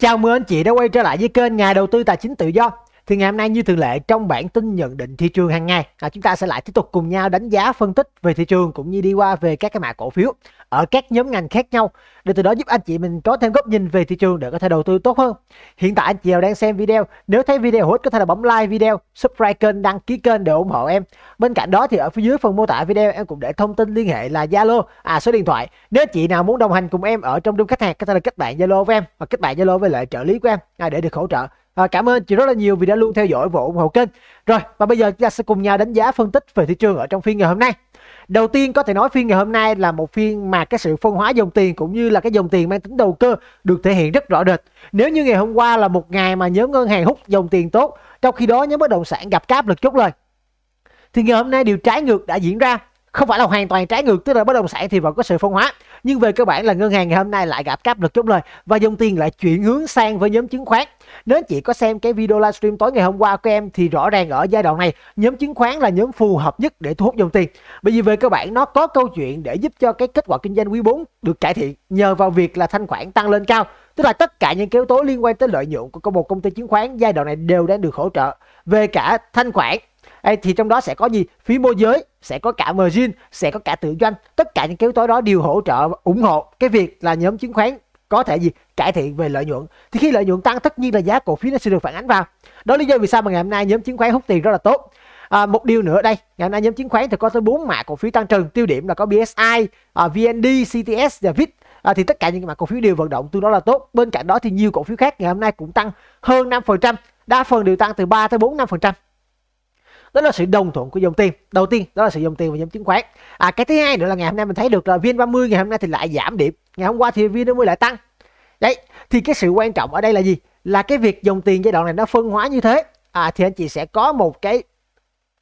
Chào mừng anh chị đã quay trở lại với kênh Nhà đầu tư tài chính tự do. Thì ngày hôm nay như thường lệ trong bản tin nhận định thị trường hàng ngày, à, chúng ta sẽ lại tiếp tục cùng nhau đánh giá phân tích về thị trường cũng như đi qua về các cái mã cổ phiếu ở các nhóm ngành khác nhau để từ đó giúp anh chị mình có thêm góc nhìn về thị trường để có thể đầu tư tốt hơn. Hiện tại anh chị đang xem video, nếu thấy video hữu ích có thể là bấm like video, subscribe kênh, đăng ký kênh để ủng hộ em. Bên cạnh đó thì ở phía dưới phần mô tả video em cũng để thông tin liên hệ là Zalo, à số điện thoại. Nếu chị nào muốn đồng hành cùng em ở trong room khách hàng có thể là kết bạn Zalo với em hoặc kết bạn Zalo với lại trợ lý của em à, để được hỗ trợ À, cảm ơn chị rất là nhiều vì đã luôn theo dõi và ủng hộ kênh. Rồi, và bây giờ chúng ta sẽ cùng nhau đánh giá phân tích về thị trường ở trong phiên ngày hôm nay. Đầu tiên có thể nói phiên ngày hôm nay là một phiên mà cái sự phân hóa dòng tiền cũng như là cái dòng tiền mang tính đầu cơ được thể hiện rất rõ rệt. Nếu như ngày hôm qua là một ngày mà nhóm ngân hàng hút dòng tiền tốt, trong khi đó nhóm bất động sản gặp cáp lực chốt lời. Thì ngày hôm nay điều trái ngược đã diễn ra, không phải là hoàn toàn trái ngược, tức là bất động sản thì vẫn có sự phân hóa nhưng về cơ bản là ngân hàng ngày hôm nay lại gặp áp lực chốt lời và dòng tiền lại chuyển hướng sang với nhóm chứng khoán nếu chị có xem cái video livestream tối ngày hôm qua của em thì rõ ràng ở giai đoạn này nhóm chứng khoán là nhóm phù hợp nhất để thu hút dòng tiền bởi vì về cơ bản nó có câu chuyện để giúp cho cái kết quả kinh doanh quý 4 được cải thiện nhờ vào việc là thanh khoản tăng lên cao tức là tất cả những yếu tố liên quan tới lợi nhuận của một công ty chứng khoán giai đoạn này đều đang được hỗ trợ về cả thanh khoản Ê, thì trong đó sẽ có gì phí môi giới sẽ có cả margin sẽ có cả tự doanh tất cả những yếu tố đó đều hỗ trợ ủng hộ cái việc là nhóm chứng khoán có thể gì cải thiện về lợi nhuận thì khi lợi nhuận tăng tất nhiên là giá cổ phiếu nó sẽ được phản ánh vào đó lý do vì sao mà ngày hôm nay nhóm chứng khoán hút tiền rất là tốt à, một điều nữa đây ngày hôm nay nhóm chứng khoán thì có tới bốn mã cổ phiếu tăng trần tiêu điểm là có BSI à, VND CTS và VIT à, thì tất cả những mã cổ phiếu đều vận động tương đối là tốt bên cạnh đó thì nhiều cổ phiếu khác ngày hôm nay cũng tăng hơn 5% đa phần đều tăng từ 3 tới 4 5% đó là sự đồng thuận của dòng tiền đầu tiên đó là sự dòng tiền và dòng chứng khoán à cái thứ hai nữa là ngày hôm nay mình thấy được là vn 30 ngày hôm nay thì lại giảm điểm ngày hôm qua thì vn 30 lại tăng đấy thì cái sự quan trọng ở đây là gì là cái việc dòng tiền giai đoạn này nó phân hóa như thế à thì anh chị sẽ có một cái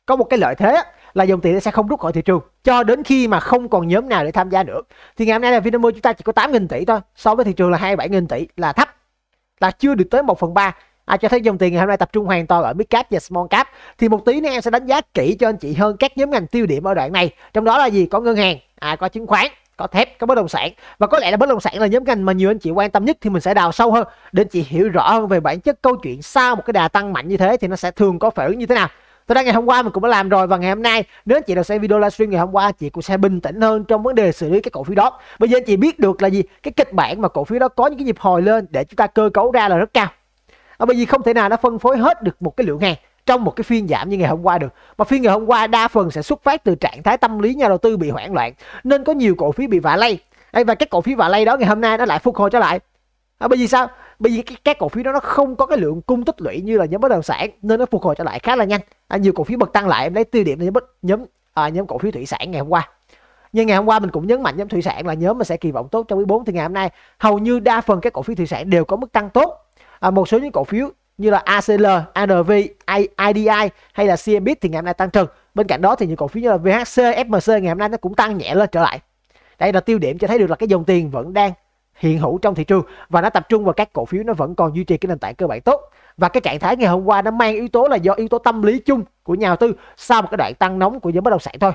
có một cái lợi thế là dòng tiền sẽ không rút khỏi thị trường cho đến khi mà không còn nhóm nào để tham gia nữa thì ngày hôm nay là Vinamilk chúng ta chỉ có 8.000 tỷ thôi so với thị trường là 27.000 tỷ là thấp là chưa được tới 1 phần 3 À, cho thấy dòng tiền ngày hôm nay tập trung hoàn toàn ở mid cap và small cap. Thì một tí nữa em sẽ đánh giá kỹ cho anh chị hơn các nhóm ngành tiêu điểm ở đoạn này. Trong đó là gì? Có ngân hàng, à, có chứng khoán, có thép, có bất động sản và có lẽ là bất động sản là nhóm ngành mà nhiều anh chị quan tâm nhất thì mình sẽ đào sâu hơn để anh chị hiểu rõ hơn về bản chất câu chuyện sau một cái đà tăng mạnh như thế thì nó sẽ thường có phản ứng như thế nào. Tôi đang ngày hôm qua mình cũng đã làm rồi và ngày hôm nay nếu anh chị đã xem video livestream ngày hôm qua chị cũng sẽ bình tĩnh hơn trong vấn đề xử lý cái cổ phiếu đó. Bây giờ anh chị biết được là gì cái kịch bản mà cổ phiếu đó có những cái nhịp hồi lên để chúng ta cơ cấu ra là rất cao à, bởi vì không thể nào nó phân phối hết được một cái lượng hàng trong một cái phiên giảm như ngày hôm qua được mà phiên ngày hôm qua đa phần sẽ xuất phát từ trạng thái tâm lý nhà đầu tư bị hoảng loạn nên có nhiều cổ phiếu bị vạ lay và các cổ phiếu vạ lây đó ngày hôm nay nó lại phục hồi trở lại à, bởi vì sao bởi vì các cổ phiếu đó nó không có cái lượng cung tích lũy như là nhóm bất động sản nên nó phục hồi trở lại khá là nhanh à, nhiều cổ phiếu bật tăng lại em lấy tiêu điểm là nhóm nhóm à, nhóm cổ phiếu thủy sản ngày hôm qua nhưng ngày hôm qua mình cũng nhấn mạnh nhóm thủy sản là nhóm mà sẽ kỳ vọng tốt trong quý 4 thì ngày hôm nay hầu như đa phần các cổ phiếu thủy sản đều có mức tăng tốt à, một số những cổ phiếu như là ACL, ANV, IDI hay là CMBIT thì ngày hôm nay tăng trần. Bên cạnh đó thì những cổ phiếu như là VHC, FMC ngày hôm nay nó cũng tăng nhẹ lên trở lại. Đây là tiêu điểm cho thấy được là cái dòng tiền vẫn đang hiện hữu trong thị trường và nó tập trung vào các cổ phiếu nó vẫn còn duy trì cái nền tảng cơ bản tốt và cái trạng thái ngày hôm qua nó mang yếu tố là do yếu tố tâm lý chung của nhà đầu tư sau một cái đoạn tăng nóng của giới bất động sản thôi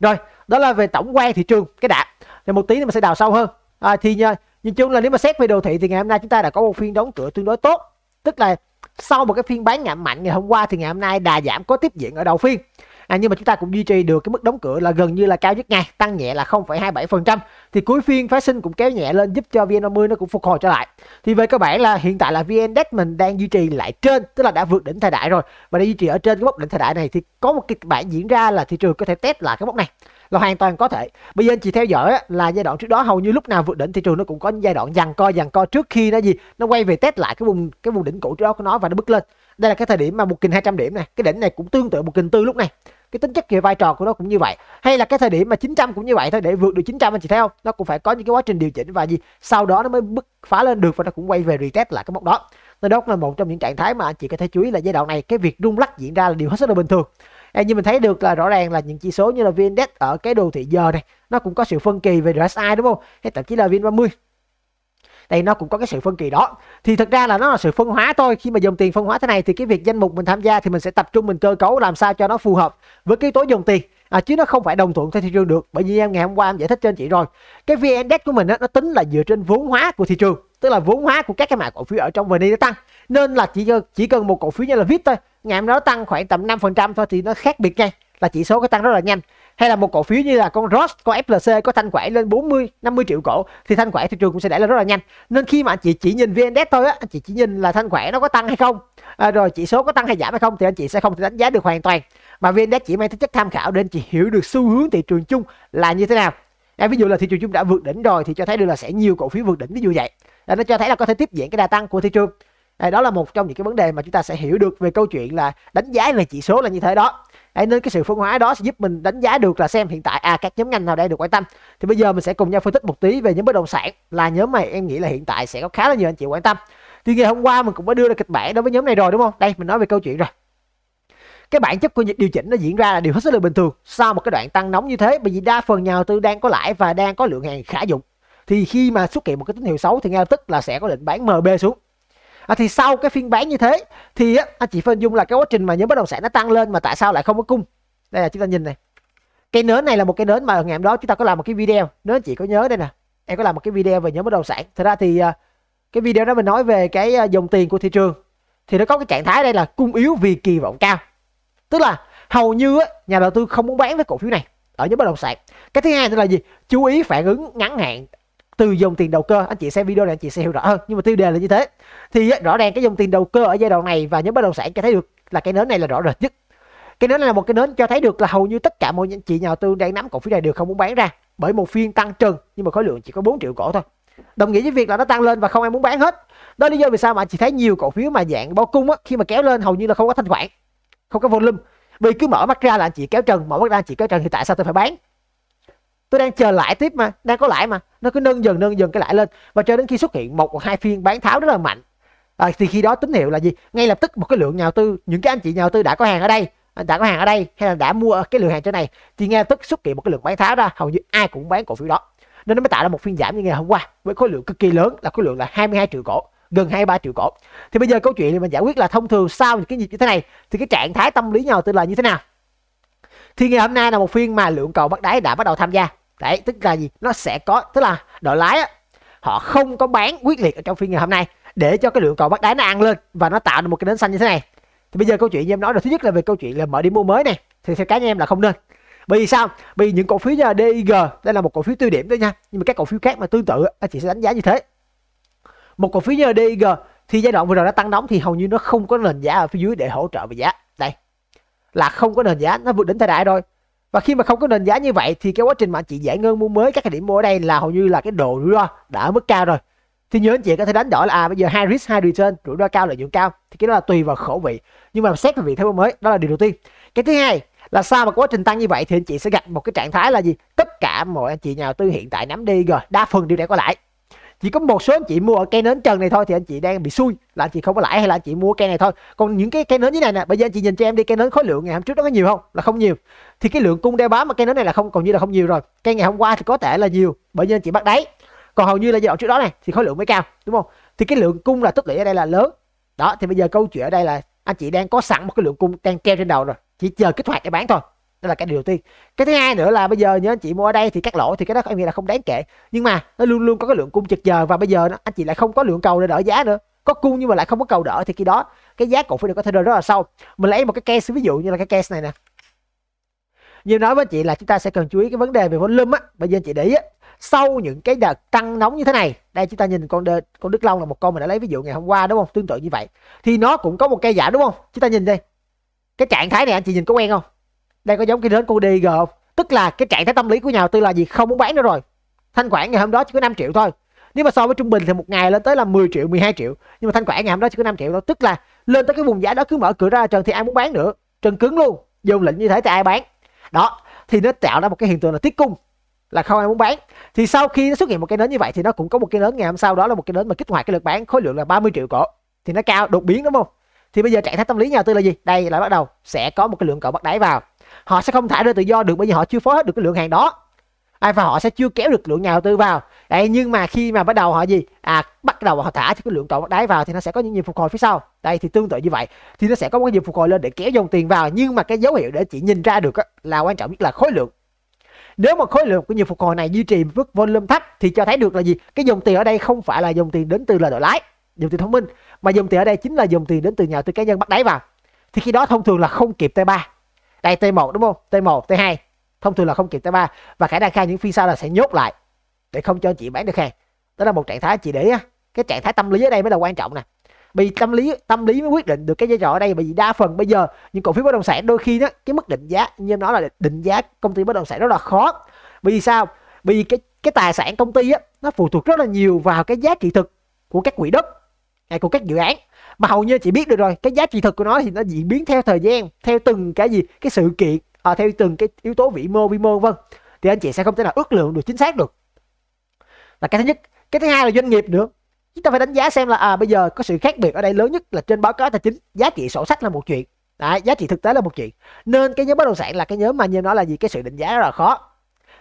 rồi đó là về tổng quan thị trường cái đạp thì một tí nữa mình sẽ đào sâu hơn à, thì nha nhìn chung là nếu mà xét về đồ thị thì ngày hôm nay chúng ta đã có một phiên đóng cửa tương đối tốt tức là sau một cái phiên bán ngạm mạnh ngày hôm qua thì ngày hôm nay đà giảm có tiếp diễn ở đầu phiên à, nhưng mà chúng ta cũng duy trì được cái mức đóng cửa là gần như là cao nhất ngày tăng nhẹ là 0,27% thì cuối phiên phái sinh cũng kéo nhẹ lên giúp cho VN50 nó cũng phục hồi trở lại thì về cơ bản là hiện tại là VN Index mình đang duy trì lại trên tức là đã vượt đỉnh thời đại rồi và đã duy trì ở trên cái mốc đỉnh thời đại này thì có một kịch bản diễn ra là thị trường có thể test lại cái mốc này là hoàn toàn có thể bây giờ anh chị theo dõi là giai đoạn trước đó hầu như lúc nào vượt đỉnh thị trường nó cũng có những giai đoạn dằn co dằn co trước khi nó gì nó quay về test lại cái vùng cái vùng đỉnh cũ trước đó của nó và nó bứt lên đây là cái thời điểm mà một kình 200 điểm này cái đỉnh này cũng tương tự một kình tư lúc này cái tính chất về vai trò của nó cũng như vậy hay là cái thời điểm mà 900 cũng như vậy thôi để vượt được 900 anh chị thấy không nó cũng phải có những cái quá trình điều chỉnh và gì sau đó nó mới bứt phá lên được và nó cũng quay về retest lại cái mốc đó nên đó cũng là một trong những trạng thái mà anh chị có thể chú ý là giai đoạn này cái việc rung lắc diễn ra là điều hết sức là bình thường như mình thấy được là rõ ràng là những chỉ số như là vn index ở cái đồ thị giờ này nó cũng có sự phân kỳ về RSI đúng không hay thậm chí là vn 30 đây nó cũng có cái sự phân kỳ đó thì thật ra là nó là sự phân hóa thôi khi mà dòng tiền phân hóa thế này thì cái việc danh mục mình tham gia thì mình sẽ tập trung mình cơ cấu làm sao cho nó phù hợp với cái tối dòng tiền à, chứ nó không phải đồng thuận theo thị trường được bởi vì em ngày hôm qua em giải thích cho anh chị rồi cái vn index của mình đó, nó tính là dựa trên vốn hóa của thị trường tức là vốn hóa của các cái mã cổ phiếu ở trong vn nó tăng nên là chỉ chỉ cần một cổ phiếu như là vip thôi ngày hôm đó tăng khoảng tầm 5% thôi thì nó khác biệt ngay là chỉ số cái tăng rất là nhanh hay là một cổ phiếu như là con ROS, con FLC có thanh khoản lên 40, 50 triệu cổ thì thanh khoản thị trường cũng sẽ đẩy lên rất là nhanh. Nên khi mà anh chị chỉ nhìn vn thôi á, anh chị chỉ nhìn là thanh khoản nó có tăng hay không, à, rồi chỉ số có tăng hay giảm hay không thì anh chị sẽ không thể đánh giá được hoàn toàn. Mà vn chỉ mang tính chất tham khảo để anh chị hiểu được xu hướng thị trường chung là như thế nào. À, ví dụ là thị trường chung đã vượt đỉnh rồi thì cho thấy được là sẽ nhiều cổ phiếu vượt đỉnh ví dụ vậy. Là nó cho thấy là có thể tiếp diễn cái đà tăng của thị trường. Đấy, đó là một trong những cái vấn đề mà chúng ta sẽ hiểu được về câu chuyện là đánh giá về chỉ số là như thế đó Đấy, nên cái sự phân hóa đó sẽ giúp mình đánh giá được là xem hiện tại à các nhóm ngành nào đang được quan tâm thì bây giờ mình sẽ cùng nhau phân tích một tí về nhóm bất động sản là nhóm mà em nghĩ là hiện tại sẽ có khá là nhiều anh chị quan tâm thì ngày hôm qua mình cũng đã đưa ra kịch bản đối với nhóm này rồi đúng không đây mình nói về câu chuyện rồi cái bản chất của những điều chỉnh nó diễn ra là điều hết sức là bình thường sau một cái đoạn tăng nóng như thế bởi vì đa phần nhà đầu tư đang có lãi và đang có lượng hàng khả dụng thì khi mà xuất hiện một cái tín hiệu xấu thì ngay lập tức là sẽ có lệnh bán MB xuống à, thì sau cái phiên bán như thế thì á, anh chị phân dung là cái quá trình mà nhóm bất động sản nó tăng lên mà tại sao lại không có cung đây là chúng ta nhìn này cái nến này là một cái nến mà ngày hôm đó chúng ta có làm một cái video nếu anh chị có nhớ đây nè em có làm một cái video về nhóm bất động sản thật ra thì à, cái video đó mình nói về cái à, dòng tiền của thị trường thì nó có cái trạng thái đây là cung yếu vì kỳ vọng cao tức là hầu như nhà đầu tư không muốn bán với cổ phiếu này ở nhóm bất động sản cái thứ hai là gì chú ý phản ứng ngắn hạn từ dòng tiền đầu cơ anh chị xem video này anh chị sẽ hiểu rõ hơn nhưng mà tiêu đề là như thế thì rõ ràng cái dòng tiền đầu cơ ở giai đoạn này và nhóm bất động sản cho thấy được là cái nến này là rõ rệt nhất cái nến này là một cái nến cho thấy được là hầu như tất cả mọi anh chị nhà đầu tư đang nắm cổ phiếu này đều không muốn bán ra bởi một phiên tăng trần nhưng mà khối lượng chỉ có 4 triệu cổ thôi đồng nghĩa với việc là nó tăng lên và không ai muốn bán hết đó lý do vì sao mà anh chị thấy nhiều cổ phiếu mà dạng bao cung á khi mà kéo lên hầu như là không có thanh khoản không có volume vì cứ mở mắt ra là anh chị kéo trần mở mắt ra anh chị kéo trần thì tại sao tôi phải bán tôi đang chờ lãi tiếp mà đang có lãi mà nó cứ nâng dần nâng dần cái lãi lên và cho đến khi xuất hiện một hoặc hai phiên bán tháo rất là mạnh à, thì khi đó tín hiệu là gì ngay lập tức một cái lượng nhà đầu tư những cái anh chị nhà đầu tư đã có hàng ở đây đã có hàng ở đây hay là đã mua cái lượng hàng trên này thì ngay lập tức xuất hiện một cái lượng bán tháo ra hầu như ai cũng bán cổ phiếu đó nên nó mới tạo ra một phiên giảm như ngày hôm qua với khối lượng cực kỳ lớn là khối lượng là 22 triệu cổ gần 23 triệu cổ thì bây giờ câu chuyện thì mình giải quyết là thông thường sau những cái nhịp như thế này thì cái trạng thái tâm lý nhà đầu tư là như thế nào thì ngày hôm nay là một phiên mà lượng cầu bắt đáy đã bắt đầu tham gia đấy tức là gì nó sẽ có tức là đội lái á, họ không có bán quyết liệt ở trong phiên ngày hôm nay để cho cái lượng cầu bắt đáy nó ăn lên và nó tạo được một cái nến xanh như thế này thì bây giờ câu chuyện như em nói là thứ nhất là về câu chuyện là mở điểm mua mới này thì theo cá nhân em là không nên bởi vì sao bởi vì những cổ phiếu như là DIG đây là một cổ phiếu tiêu điểm đó nha nhưng mà các cổ phiếu khác mà tương tự anh chị sẽ đánh giá như thế một cổ phiếu như là DIG thì giai đoạn vừa rồi nó tăng nóng thì hầu như nó không có nền giá ở phía dưới để hỗ trợ về giá là không có nền giá nó vượt đỉnh thời đại rồi và khi mà không có nền giá như vậy thì cái quá trình mà anh chị giải ngân mua mới các cái điểm mua ở đây là hầu như là cái độ rủi ro đã ở mức cao rồi thì nhớ anh chị có thể đánh đổi là à bây giờ high risk high return rủi ro cao lợi nhuận cao thì cái đó là tùy vào khẩu vị nhưng mà xét về vị thế mới đó là điều đầu tiên cái thứ hai là sao mà quá trình tăng như vậy thì anh chị sẽ gặp một cái trạng thái là gì tất cả mọi anh chị nhà đầu tư hiện tại nắm đi rồi đa phần đều đã có lãi chỉ có một số anh chị mua ở cây nến trần này thôi thì anh chị đang bị xui là anh chị không có lãi hay là anh chị mua cây này thôi còn những cái cây nến như này nè bây giờ anh chị nhìn cho em đi cây nến khối lượng ngày hôm trước nó có nhiều không là không nhiều thì cái lượng cung đeo bám mà cây nến này là không còn như là không nhiều rồi cây ngày hôm qua thì có thể là nhiều bởi vì anh chị bắt đáy còn hầu như là giai đoạn trước đó này thì khối lượng mới cao đúng không thì cái lượng cung là tích lũy ở đây là lớn đó thì bây giờ câu chuyện ở đây là anh chị đang có sẵn một cái lượng cung đang treo trên đầu rồi chỉ chờ kích hoạt để bán thôi đó là cái điều đầu tiên cái thứ hai nữa là bây giờ nhớ anh chị mua ở đây thì cắt lỗ thì cái đó em nghĩ là không đáng kể nhưng mà nó luôn luôn có cái lượng cung trực giờ và bây giờ nó, anh chị lại không có lượng cầu để đỡ giá nữa có cung nhưng mà lại không có cầu đỡ thì khi đó cái giá cổ phiếu được có thể rơi rất là sâu mình lấy một cái case ví dụ như là cái case này nè như nói với anh chị là chúng ta sẽ cần chú ý cái vấn đề về volume á bây giờ anh chị để ý á sau những cái đợt tăng nóng như thế này đây chúng ta nhìn con đơ, con đức long là một con mình đã lấy ví dụ ngày hôm qua đúng không tương tự như vậy thì nó cũng có một cây giảm đúng không chúng ta nhìn đây cái trạng thái này anh chị nhìn có quen không đây có giống cái đến cô đi không tức là cái trạng thái tâm lý của nhà đầu tư là gì không muốn bán nữa rồi thanh khoản ngày hôm đó chỉ có 5 triệu thôi nếu mà so với trung bình thì một ngày lên tới là 10 triệu 12 triệu nhưng mà thanh khoản ngày hôm đó chỉ có 5 triệu thôi tức là lên tới cái vùng giá đó cứ mở cửa ra trần thì ai muốn bán nữa trần cứng luôn dùng lệnh như thế thì ai bán đó thì nó tạo ra một cái hiện tượng là tiết cung là không ai muốn bán thì sau khi nó xuất hiện một cái nến như vậy thì nó cũng có một cái nến ngày hôm sau đó là một cái nến mà kích hoạt cái lực bán khối lượng là 30 triệu cổ thì nó cao đột biến đúng không thì bây giờ trạng thái tâm lý nhà đầu tư là gì đây lại bắt đầu sẽ có một cái lượng cậu bắt đáy vào họ sẽ không thả ra tự do được bởi vì họ chưa phối hết được cái lượng hàng đó ai à, và họ sẽ chưa kéo được lượng nhà đầu tư vào đây nhưng mà khi mà bắt đầu họ gì à bắt đầu họ thả cho cái lượng cậu bắt đáy vào thì nó sẽ có những nhịp phục hồi phía sau đây thì tương tự như vậy thì nó sẽ có một cái nhịp phục hồi lên để kéo dòng tiền vào nhưng mà cái dấu hiệu để chị nhìn ra được là quan trọng nhất là khối lượng nếu mà khối lượng của nhịp phục hồi này duy trì mức volume thấp thì cho thấy được là gì cái dòng tiền ở đây không phải là dòng tiền đến từ lời đổi lái dòng tiền thông minh mà dòng tiền ở đây chính là dòng tiền đến từ nhà tư cá nhân bắt đáy vào thì khi đó thông thường là không kịp T3 đây T1 đúng không T1 T2 thông thường là không kịp T3 và khả năng khai những phiên sau là sẽ nhốt lại để không cho chị bán được hàng đó là một trạng thái chị để á, cái trạng thái tâm lý ở đây mới là quan trọng nè vì tâm lý tâm lý mới quyết định được cái vai trò ở đây bởi vì đa phần bây giờ những cổ phiếu bất động sản đôi khi đó cái mức định giá như em nói là định giá công ty bất động sản rất là khó bởi vì sao bởi vì cái cái tài sản công ty á nó phụ thuộc rất là nhiều vào cái giá trị thực của các quỹ đất của các dự án mà hầu như chị biết được rồi cái giá trị thực của nó thì nó diễn biến theo thời gian theo từng cái gì cái sự kiện à, theo từng cái yếu tố vĩ mô vi mô vân thì anh chị sẽ không thể nào ước lượng được chính xác được là cái thứ nhất cái thứ hai là doanh nghiệp nữa chúng ta phải đánh giá xem là à bây giờ có sự khác biệt ở đây lớn nhất là trên báo cáo tài chính giá trị sổ sách là một chuyện Đấy, giá trị thực tế là một chuyện nên cái nhóm bất động sản là cái nhóm mà như nói là gì cái sự định giá rất là khó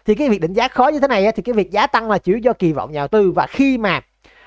thì cái việc định giá khó như thế này thì cái việc giá tăng là chủ yếu do kỳ vọng nhà đầu tư và khi mà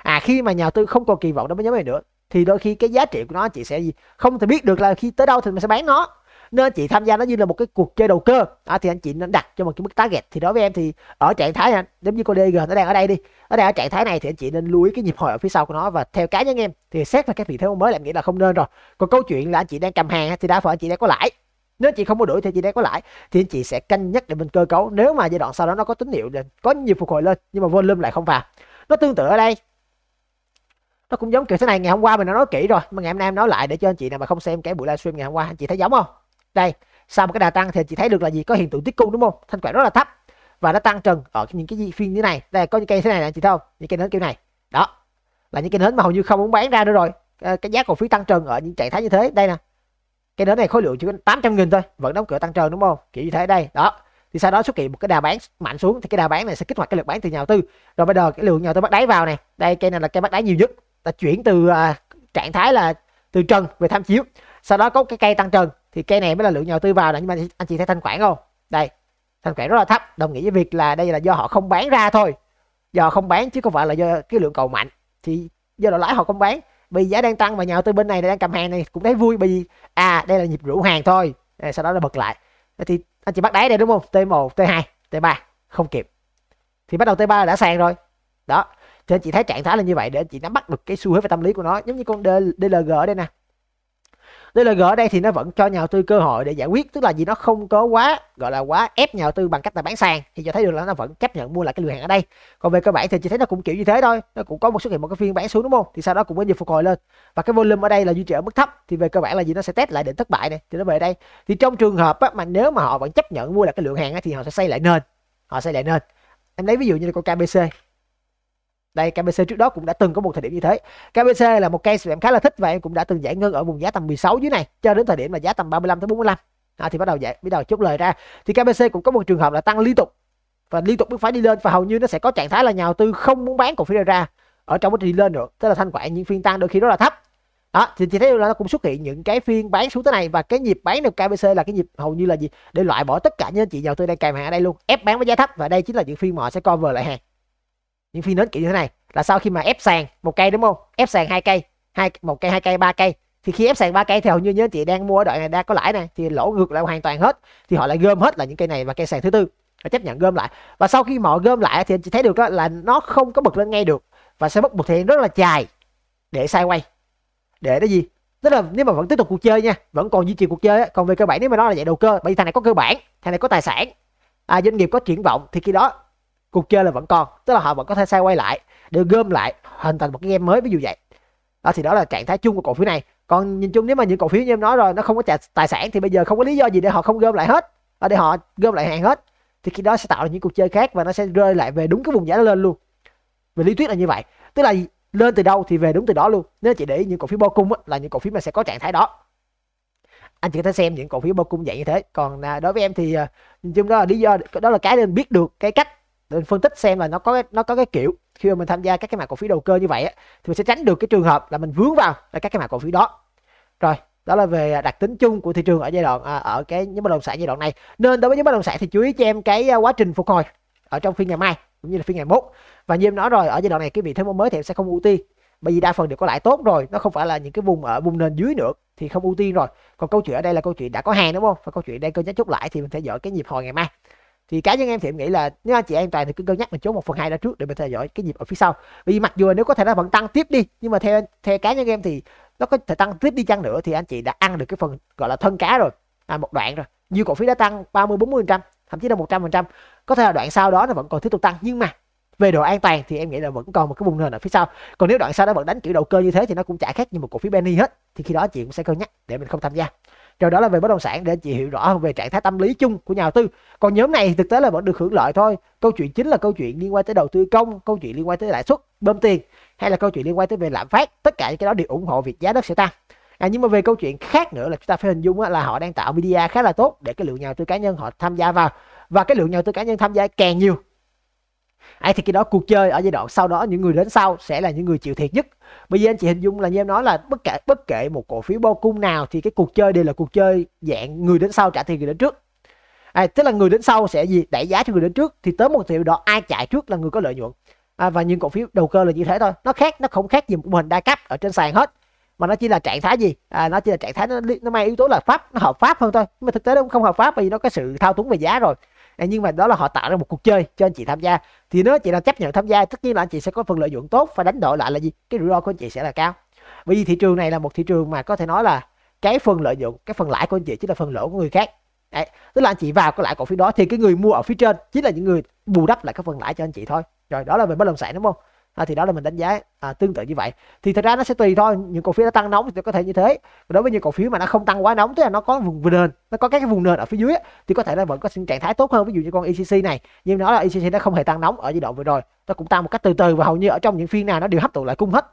à khi mà nhà đầu tư không còn kỳ vọng đối với nhóm này nữa thì đôi khi cái giá trị của nó chị sẽ gì không thể biết được là khi tới đâu thì mình sẽ bán nó nên chị tham gia nó như là một cái cuộc chơi đầu cơ à, thì anh chị nên đặt cho một cái mức target thì đối với em thì ở trạng thái này, giống như cô DG nó đang ở đây đi nó đang ở trạng thái này thì anh chị nên lưu ý cái nhịp hồi ở phía sau của nó và theo cá nhân em thì xét về các vị thế mới là nghĩ là không nên rồi còn câu chuyện là anh chị đang cầm hàng thì đa phần anh chị đang có lãi nếu chị không có đuổi thì chị đang có lãi thì anh chị sẽ cân nhắc để mình cơ cấu nếu mà giai đoạn sau đó nó có tín hiệu có nhiều phục hồi lên nhưng mà volume lại không vào nó tương tự ở đây nó cũng giống kiểu thế này ngày hôm qua mình đã nói kỹ rồi mà ngày hôm nay em nói lại để cho anh chị nào mà không xem cái buổi livestream ngày hôm qua anh chị thấy giống không đây sau một cái đà tăng thì chị thấy được là gì có hiện tượng tiết cung đúng không thanh khoản rất là thấp và nó tăng trần ở những cái phiên như này đây có những cây thế này là anh chị thấy không những cây nến kiểu này đó là những cây nến mà hầu như không muốn bán ra nữa rồi ờ, cái giá cổ phiếu tăng trần ở những trạng thái như thế đây nè cái nến này khối lượng chỉ có 800 nghìn thôi vẫn đóng cửa tăng trần đúng không kiểu như thế đây đó thì sau đó xuất hiện một cái đà bán mạnh xuống thì cái đà bán này sẽ kích hoạt cái lực bán từ nhà đầu tư rồi bây giờ cái lượng nhà đầu tư bắt đáy vào này đây cây này là cây bắt đáy nhiều nhất ta chuyển từ à, trạng thái là từ trần về tham chiếu sau đó có cái cây tăng trần thì cây này mới là lượng nhà đầu tư vào nè nhưng mà anh chị thấy thanh khoản không đây thanh khoản rất là thấp đồng nghĩa với việc là đây là do họ không bán ra thôi do không bán chứ không phải là do cái lượng cầu mạnh thì do là lãi họ không bán vì giá đang tăng và nhà đầu tư bên này đang cầm hàng này cũng thấy vui bởi vì à đây là nhịp rũ hàng thôi à, sau đó là bật lại thì anh chị bắt đáy đây đúng không T1 T2 T3 không kịp thì bắt đầu T3 đã sàn rồi đó cho nên chị thấy trạng thái là như vậy để chị nắm bắt được cái xu hướng về tâm lý của nó giống như con DLG ở đây nè DLG ở đây thì nó vẫn cho nhà đầu tư cơ hội để giải quyết tức là gì nó không có quá gọi là quá ép nhà đầu tư bằng cách là bán sàn thì cho thấy được là nó vẫn chấp nhận mua lại cái lượng hàng ở đây còn về cơ bản thì chị thấy nó cũng kiểu như thế thôi nó cũng có một xuất hiện một cái phiên bán xuống đúng không thì sau đó cũng có nhịp phục hồi lên và cái volume ở đây là duy trì ở mức thấp thì về cơ bản là gì nó sẽ test lại đỉnh thất bại này thì nó về đây thì trong trường hợp á, mà nếu mà họ vẫn chấp nhận mua lại cái lượng hàng á, thì họ sẽ xây lại nền họ xây lại nền em lấy ví dụ như là con KBC đây KBC trước đó cũng đã từng có một thời điểm như thế KBC là một case mà em khá là thích và em cũng đã từng giải ngân ở vùng giá tầm 16 dưới này cho đến thời điểm mà giá tầm 35 tới 45 à, thì bắt đầu giải bắt đầu chốt lời ra thì KBC cũng có một trường hợp là tăng liên tục và liên tục bước phải đi lên và hầu như nó sẽ có trạng thái là nhà đầu tư không muốn bán cổ phiếu ra ở trong quá trình lên được tức là thanh khoản những phiên tăng đôi khi rất là thấp đó thì chị thấy là nó cũng xuất hiện những cái phiên bán xuống thế này và cái nhịp bán được KBC là cái nhịp hầu như là gì để loại bỏ tất cả những anh chị đầu tư đang cài hàng ở đây luôn ép bán với giá thấp và đây chính là những phiên mà họ sẽ cover lại hàng những phiên đến kiểu như thế này là sau khi mà ép sàn một cây đúng không ép sàn hai cây hai một cây hai cây ba cây thì khi ép sàn ba cây thì hầu như nhớ chị đang mua ở đoạn này đang có lãi này thì lỗ ngược lại hoàn toàn hết thì họ lại gom hết là những cây này và cây sàn thứ tư họ chấp nhận gom lại và sau khi mà họ gom lại thì anh chị thấy được là nó không có bật lên ngay được và sẽ mất một thời gian rất là dài để sai quay để cái gì tức là nếu mà vẫn tiếp tục cuộc chơi nha vẫn còn duy trì cuộc chơi ấy. còn về cơ bản nếu mà nó là dạy đầu cơ bởi vì thằng này có cơ bản thằng này có tài sản à, doanh nghiệp có triển vọng thì khi đó cuộc chơi là vẫn còn tức là họ vẫn có thể xoay quay lại để gom lại hình thành một cái game mới ví dụ vậy đó thì đó là trạng thái chung của cổ phiếu này còn nhìn chung nếu mà những cổ phiếu như em nói rồi nó không có trả tài sản thì bây giờ không có lý do gì để họ không gom lại hết để họ gom lại hàng hết thì khi đó sẽ tạo ra những cuộc chơi khác và nó sẽ rơi lại về đúng cái vùng giá nó lên luôn về lý thuyết là như vậy tức là lên từ đâu thì về đúng từ đó luôn nếu chị để ý những cổ phiếu bao cung á, là những cổ phiếu mà sẽ có trạng thái đó anh chị có thể xem những cổ phiếu bao cung dạng như thế còn à, đối với em thì à, nhìn chung đó là lý do đó là cái nên biết được cái cách mình phân tích xem là nó có nó có cái kiểu khi mà mình tham gia các cái mặt cổ phiếu đầu cơ như vậy á, thì mình sẽ tránh được cái trường hợp là mình vướng vào các cái mặt cổ phiếu đó rồi đó là về đặc tính chung của thị trường ở giai đoạn à, ở cái nhóm bất động sản giai đoạn này nên đối với nhóm bất động sản thì chú ý cho em cái à, quá trình phục hồi ở trong phiên ngày mai cũng như là phiên ngày mốt và như em nói rồi ở giai đoạn này cái vị thế mới thì em sẽ không ưu tiên bởi vì đa phần đều có lãi tốt rồi nó không phải là những cái vùng ở vùng nền dưới nữa thì không ưu tiên rồi còn câu chuyện ở đây là câu chuyện đã có hàng đúng không và câu chuyện đây cơ nhắc chút lại thì mình sẽ dỡ cái nhịp hồi ngày mai thì cá nhân em thì em nghĩ là nếu anh chị an toàn thì cứ cân nhắc mình chốt một phần hai ra trước để mình theo dõi cái nhịp ở phía sau vì mặc dù nếu có thể nó vẫn tăng tiếp đi nhưng mà theo theo cá nhân em thì nó có thể tăng tiếp đi chăng nữa thì anh chị đã ăn được cái phần gọi là thân cá rồi à, một đoạn rồi nhiều cổ phiếu đã tăng 30 40 trăm thậm chí là 100 phần trăm có thể là đoạn sau đó nó vẫn còn tiếp tục tăng nhưng mà về độ an toàn thì em nghĩ là vẫn còn một cái vùng nền ở phía sau còn nếu đoạn sau nó vẫn đánh kiểu đầu cơ như thế thì nó cũng chả khác như một cổ phiếu penny hết thì khi đó chị cũng sẽ cân nhắc để mình không tham gia rồi đó là về bất động sản để anh chị hiểu rõ hơn về trạng thái tâm lý chung của nhà đầu tư còn nhóm này thực tế là vẫn được hưởng lợi thôi câu chuyện chính là câu chuyện liên quan tới đầu tư công câu chuyện liên quan tới lãi suất bơm tiền hay là câu chuyện liên quan tới về lạm phát tất cả những cái đó đều ủng hộ việc giá đất sẽ tăng à, nhưng mà về câu chuyện khác nữa là chúng ta phải hình dung là họ đang tạo media khá là tốt để cái lượng nhà đầu tư cá nhân họ tham gia vào và cái lượng nhà đầu tư cá nhân tham gia càng nhiều ai thì khi đó cuộc chơi ở giai đoạn sau đó những người đến sau sẽ là những người chịu thiệt nhất bây giờ anh chị hình dung là như em nói là bất kể bất kể một cổ phiếu bao cung nào thì cái cuộc chơi đều là cuộc chơi dạng người đến sau trả tiền người đến trước à, tức là người đến sau sẽ gì đẩy giá cho người đến trước thì tới một triệu đó ai chạy trước là người có lợi nhuận à, và những cổ phiếu đầu cơ là như thế thôi nó khác nó không khác gì một mô hình đa cấp ở trên sàn hết mà nó chỉ là trạng thái gì à, nó chỉ là trạng thái nó, nó mang yếu tố là pháp nó hợp pháp hơn thôi nhưng mà thực tế nó không hợp pháp bởi vì nó có sự thao túng về giá rồi nhưng mà đó là họ tạo ra một cuộc chơi cho anh chị tham gia thì nếu anh chị nào chấp nhận tham gia tất nhiên là anh chị sẽ có phần lợi nhuận tốt và đánh đổi lại là gì cái rủi ro của anh chị sẽ là cao bởi vì thị trường này là một thị trường mà có thể nói là cái phần lợi nhuận cái phần lãi của anh chị chính là phần lỗ của người khác Đấy, tức là anh chị vào cái lãi cổ phiếu đó thì cái người mua ở phía trên chính là những người bù đắp lại các phần lãi cho anh chị thôi rồi đó là về bất động sản đúng không à, thì đó là mình đánh giá à, tương tự như vậy thì thật ra nó sẽ tùy thôi những cổ phiếu nó tăng nóng thì có thể như thế đối với những cổ phiếu mà nó không tăng quá nóng tức là nó có vùng nền nó có các cái vùng nền ở phía dưới thì có thể là vẫn có trạng thái tốt hơn ví dụ như con ECC này nhưng nó là ECC nó không hề tăng nóng ở giai đoạn vừa rồi nó cũng tăng một cách từ từ và hầu như ở trong những phiên nào nó đều hấp thụ lại cung hết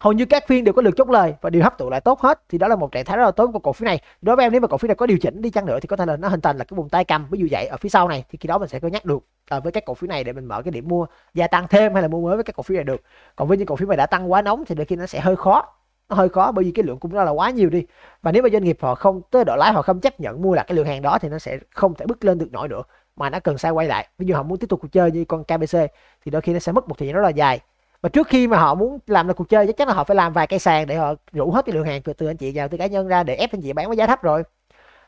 hầu như các phiên đều có lượt chốt lời và đều hấp thụ lại tốt hết thì đó là một trạng thái rất là tốt của cổ phiếu này đối với em nếu mà cổ phiếu này có điều chỉnh đi chăng nữa thì có thể là nó hình thành là cái vùng tay cầm ví dụ vậy ở phía sau này thì khi đó mình sẽ có nhắc được à, với các cổ phiếu này để mình mở cái điểm mua gia tăng thêm hay là mua mới với các cổ phiếu này được còn với những cổ phiếu mà đã tăng quá nóng thì đôi khi nó sẽ hơi khó nó hơi khó bởi vì cái lượng cung đó là quá nhiều đi và nếu mà doanh nghiệp họ không tới độ lái họ không chấp nhận mua lại cái lượng hàng đó thì nó sẽ không thể bước lên được nổi nữa mà nó cần sai quay lại ví dụ họ muốn tiếp tục cuộc chơi như con KBC thì đôi khi nó sẽ mất một thời gian rất là dài mà trước khi mà họ muốn làm được cuộc chơi chắc chắn là họ phải làm vài cây sàn để họ rủ hết cái lượng hàng từ anh chị vào từ cá nhân ra để ép anh chị bán với giá thấp rồi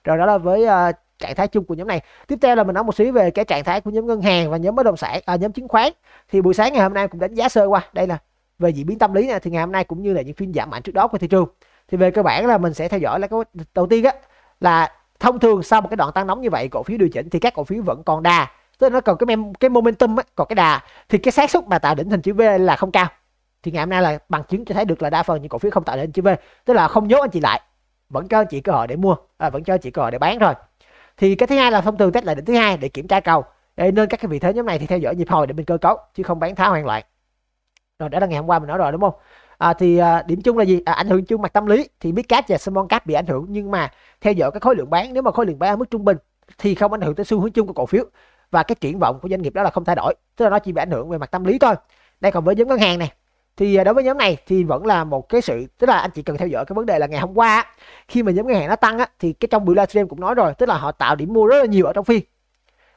rồi đó là với uh, trạng thái chung của nhóm này tiếp theo là mình nói một xíu về cái trạng thái của nhóm ngân hàng và nhóm bất động sản à, nhóm chứng khoán thì buổi sáng ngày hôm nay cũng đánh giá sơ qua đây là về diễn biến tâm lý này thì ngày hôm nay cũng như là những phiên giảm mạnh trước đó của thị trường thì về cơ bản là mình sẽ theo dõi là cái đầu tiên á là thông thường sau một cái đoạn tăng nóng như vậy cổ phiếu điều chỉnh thì các cổ phiếu vẫn còn đà tức là nó còn cái mem, cái momentum á, còn cái đà thì cái xác suất mà tạo đỉnh hình chữ V là không cao thì ngày hôm nay là bằng chứng cho thấy được là đa phần những cổ phiếu không tạo đỉnh chữ V tức là không nhốt anh chị lại vẫn cho anh chị cơ hội để mua à, vẫn cho anh chị cơ hội để bán thôi thì cái thứ hai là thông thường test lại đỉnh thứ hai để kiểm tra cầu để nên các cái vị thế nhóm này thì theo dõi nhịp hồi để mình cơ cấu chứ không bán tháo hoàn loạn rồi đó là ngày hôm qua mình nói rồi đúng không à, thì à, điểm chung là gì à, ảnh hưởng chung mặt tâm lý thì biết cát và Small Cap bị ảnh hưởng nhưng mà theo dõi cái khối lượng bán nếu mà khối lượng bán ở mức trung bình thì không ảnh hưởng tới xu hướng chung của cổ phiếu và cái triển vọng của doanh nghiệp đó là không thay đổi tức là nó chỉ bị ảnh hưởng về mặt tâm lý thôi đây còn với nhóm ngân hàng này thì à, đối với nhóm này thì vẫn là một cái sự tức là anh chị cần theo dõi cái vấn đề là ngày hôm qua khi mà nhóm ngân hàng nó tăng á, thì cái trong buổi livestream cũng nói rồi tức là họ tạo điểm mua rất là nhiều ở trong phiên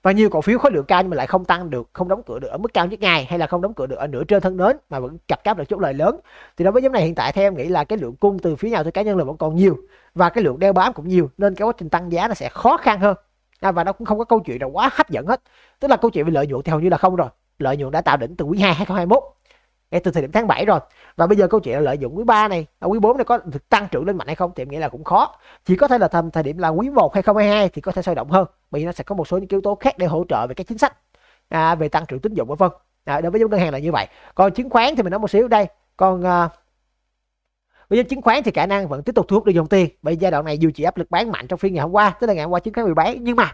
và nhiều cổ phiếu khối lượng cao nhưng mà lại không tăng được không đóng cửa được ở mức cao nhất ngày hay là không đóng cửa được ở nửa trên thân nến mà vẫn cặp cáp được chút lời lớn thì đối với nhóm này hiện tại theo em nghĩ là cái lượng cung từ phía nhà tôi cá nhân là vẫn còn nhiều và cái lượng đeo bám cũng nhiều nên cái quá trình tăng giá nó sẽ khó khăn hơn nha à, và nó cũng không có câu chuyện nào quá hấp dẫn hết tức là câu chuyện về lợi nhuận thì hầu như là không rồi lợi nhuận đã tạo đỉnh từ quý 2 2021 ngay từ thời điểm tháng 7 rồi và bây giờ câu chuyện là lợi nhuận quý 3 này ở à, quý 4 này có thực tăng trưởng lên mạnh hay không thì em nghĩ là cũng khó chỉ có thể là thầm thời điểm là quý 1 2022 thì có thể sôi động hơn bởi vì nó sẽ có một số những yếu tố khác để hỗ trợ về các chính sách à, về tăng trưởng tín dụng vân vân à, đối với ngân hàng là như vậy còn chứng khoán thì mình nói một xíu đây còn à, với nhóm chứng khoán thì khả năng vẫn tiếp tục thu hút được dòng tiền bởi giai đoạn này dù chỉ áp lực bán mạnh trong phiên ngày hôm qua, tức là ngày hôm qua chứng khoán bị bán nhưng mà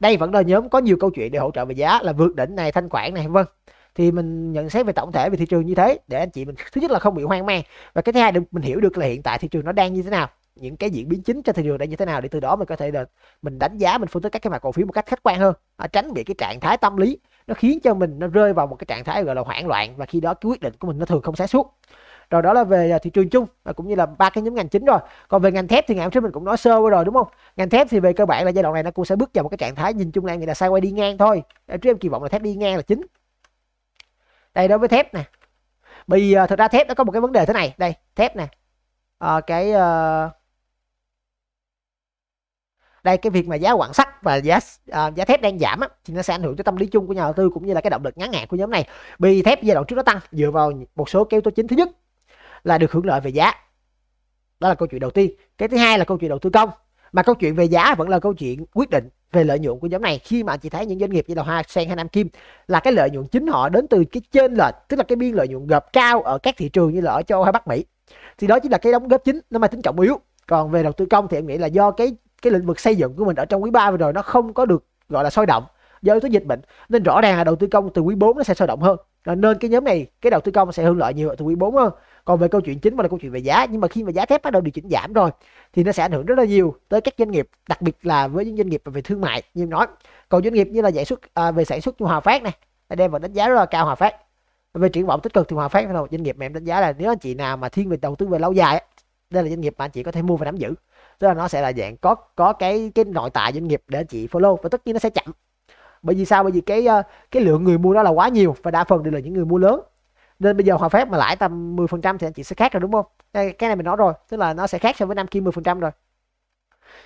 đây vẫn là nhóm có nhiều câu chuyện để hỗ trợ về giá là vượt đỉnh này, thanh khoản này vân thì mình nhận xét về tổng thể về thị trường như thế để anh chị mình thứ nhất là không bị hoang mang và cái thứ hai được mình hiểu được là hiện tại thị trường nó đang như thế nào những cái diễn biến chính cho thị trường đang như thế nào để từ đó mình có thể là mình đánh giá mình phân tích các cái mặt cổ phiếu một cách khách quan hơn tránh bị cái trạng thái tâm lý nó khiến cho mình nó rơi vào một cái trạng thái gọi là hoảng loạn và khi đó cái quyết định của mình nó thường không sáng suốt rồi đó là về à, thị trường chung à, cũng như là ba cái nhóm ngành chính rồi còn về ngành thép thì ngày hôm trước mình cũng nói sơ qua rồi đúng không ngành thép thì về cơ bản là giai đoạn này nó cũng sẽ bước vào một cái trạng thái nhìn chung là em nghĩ là quay đi ngang thôi trước em kỳ vọng là thép đi ngang là chính đây đối với thép nè vì uh, thật ra thép nó có một cái vấn đề thế này đây thép nè uh, cái uh, đây cái việc mà giá quặng sắt và giá uh, giá thép đang giảm á, thì nó sẽ ảnh hưởng tới tâm lý chung của nhà đầu tư cũng như là cái động lực ngắn hạn của nhóm này vì thép giai đoạn trước nó tăng dựa vào một số yếu tố chính thứ nhất là được hưởng lợi về giá đó là câu chuyện đầu tiên cái thứ hai là câu chuyện đầu tư công mà câu chuyện về giá vẫn là câu chuyện quyết định về lợi nhuận của nhóm này khi mà anh chị thấy những doanh nghiệp như đầu hoa sen hay nam kim là cái lợi nhuận chính họ đến từ cái trên lệch tức là cái biên lợi nhuận gộp cao ở các thị trường như là ở châu âu hay bắc mỹ thì đó chính là cái đóng góp chính nó mang tính trọng yếu còn về đầu tư công thì em nghĩ là do cái cái lĩnh vực xây dựng của mình ở trong quý 3 vừa rồi nó không có được gọi là sôi động do yếu tố dịch bệnh nên rõ ràng là đầu tư công từ quý 4 nó sẽ sôi động hơn nên cái nhóm này cái đầu tư công sẽ hưởng lợi nhiều từ quý 4 hơn còn về câu chuyện chính mà là câu chuyện về giá nhưng mà khi mà giá thép bắt đầu điều chỉnh giảm rồi thì nó sẽ ảnh hưởng rất là nhiều tới các doanh nghiệp đặc biệt là với những doanh nghiệp về thương mại như em nói còn doanh nghiệp như là giải xuất à, về sản xuất như hòa phát này đem vào đánh giá rất là cao hòa phát về triển vọng tích cực thì hòa phát là một doanh nghiệp mà em đánh giá là nếu anh chị nào mà thiên về đầu tư về lâu dài đây là doanh nghiệp mà anh chị có thể mua và nắm giữ tức là nó sẽ là dạng có có cái cái nội tại doanh nghiệp để anh chị follow và tất nhiên nó sẽ chậm bởi vì sao bởi vì cái ờ, cái lượng người mua đó là quá nhiều và đa phần đều là những người mua lớn nên bây giờ hòa phép mà lãi tầm 10% thì anh chị sẽ khác rồi đúng không đây, cái này mình nói rồi tức là nó sẽ khác so với nam kim 10% rồi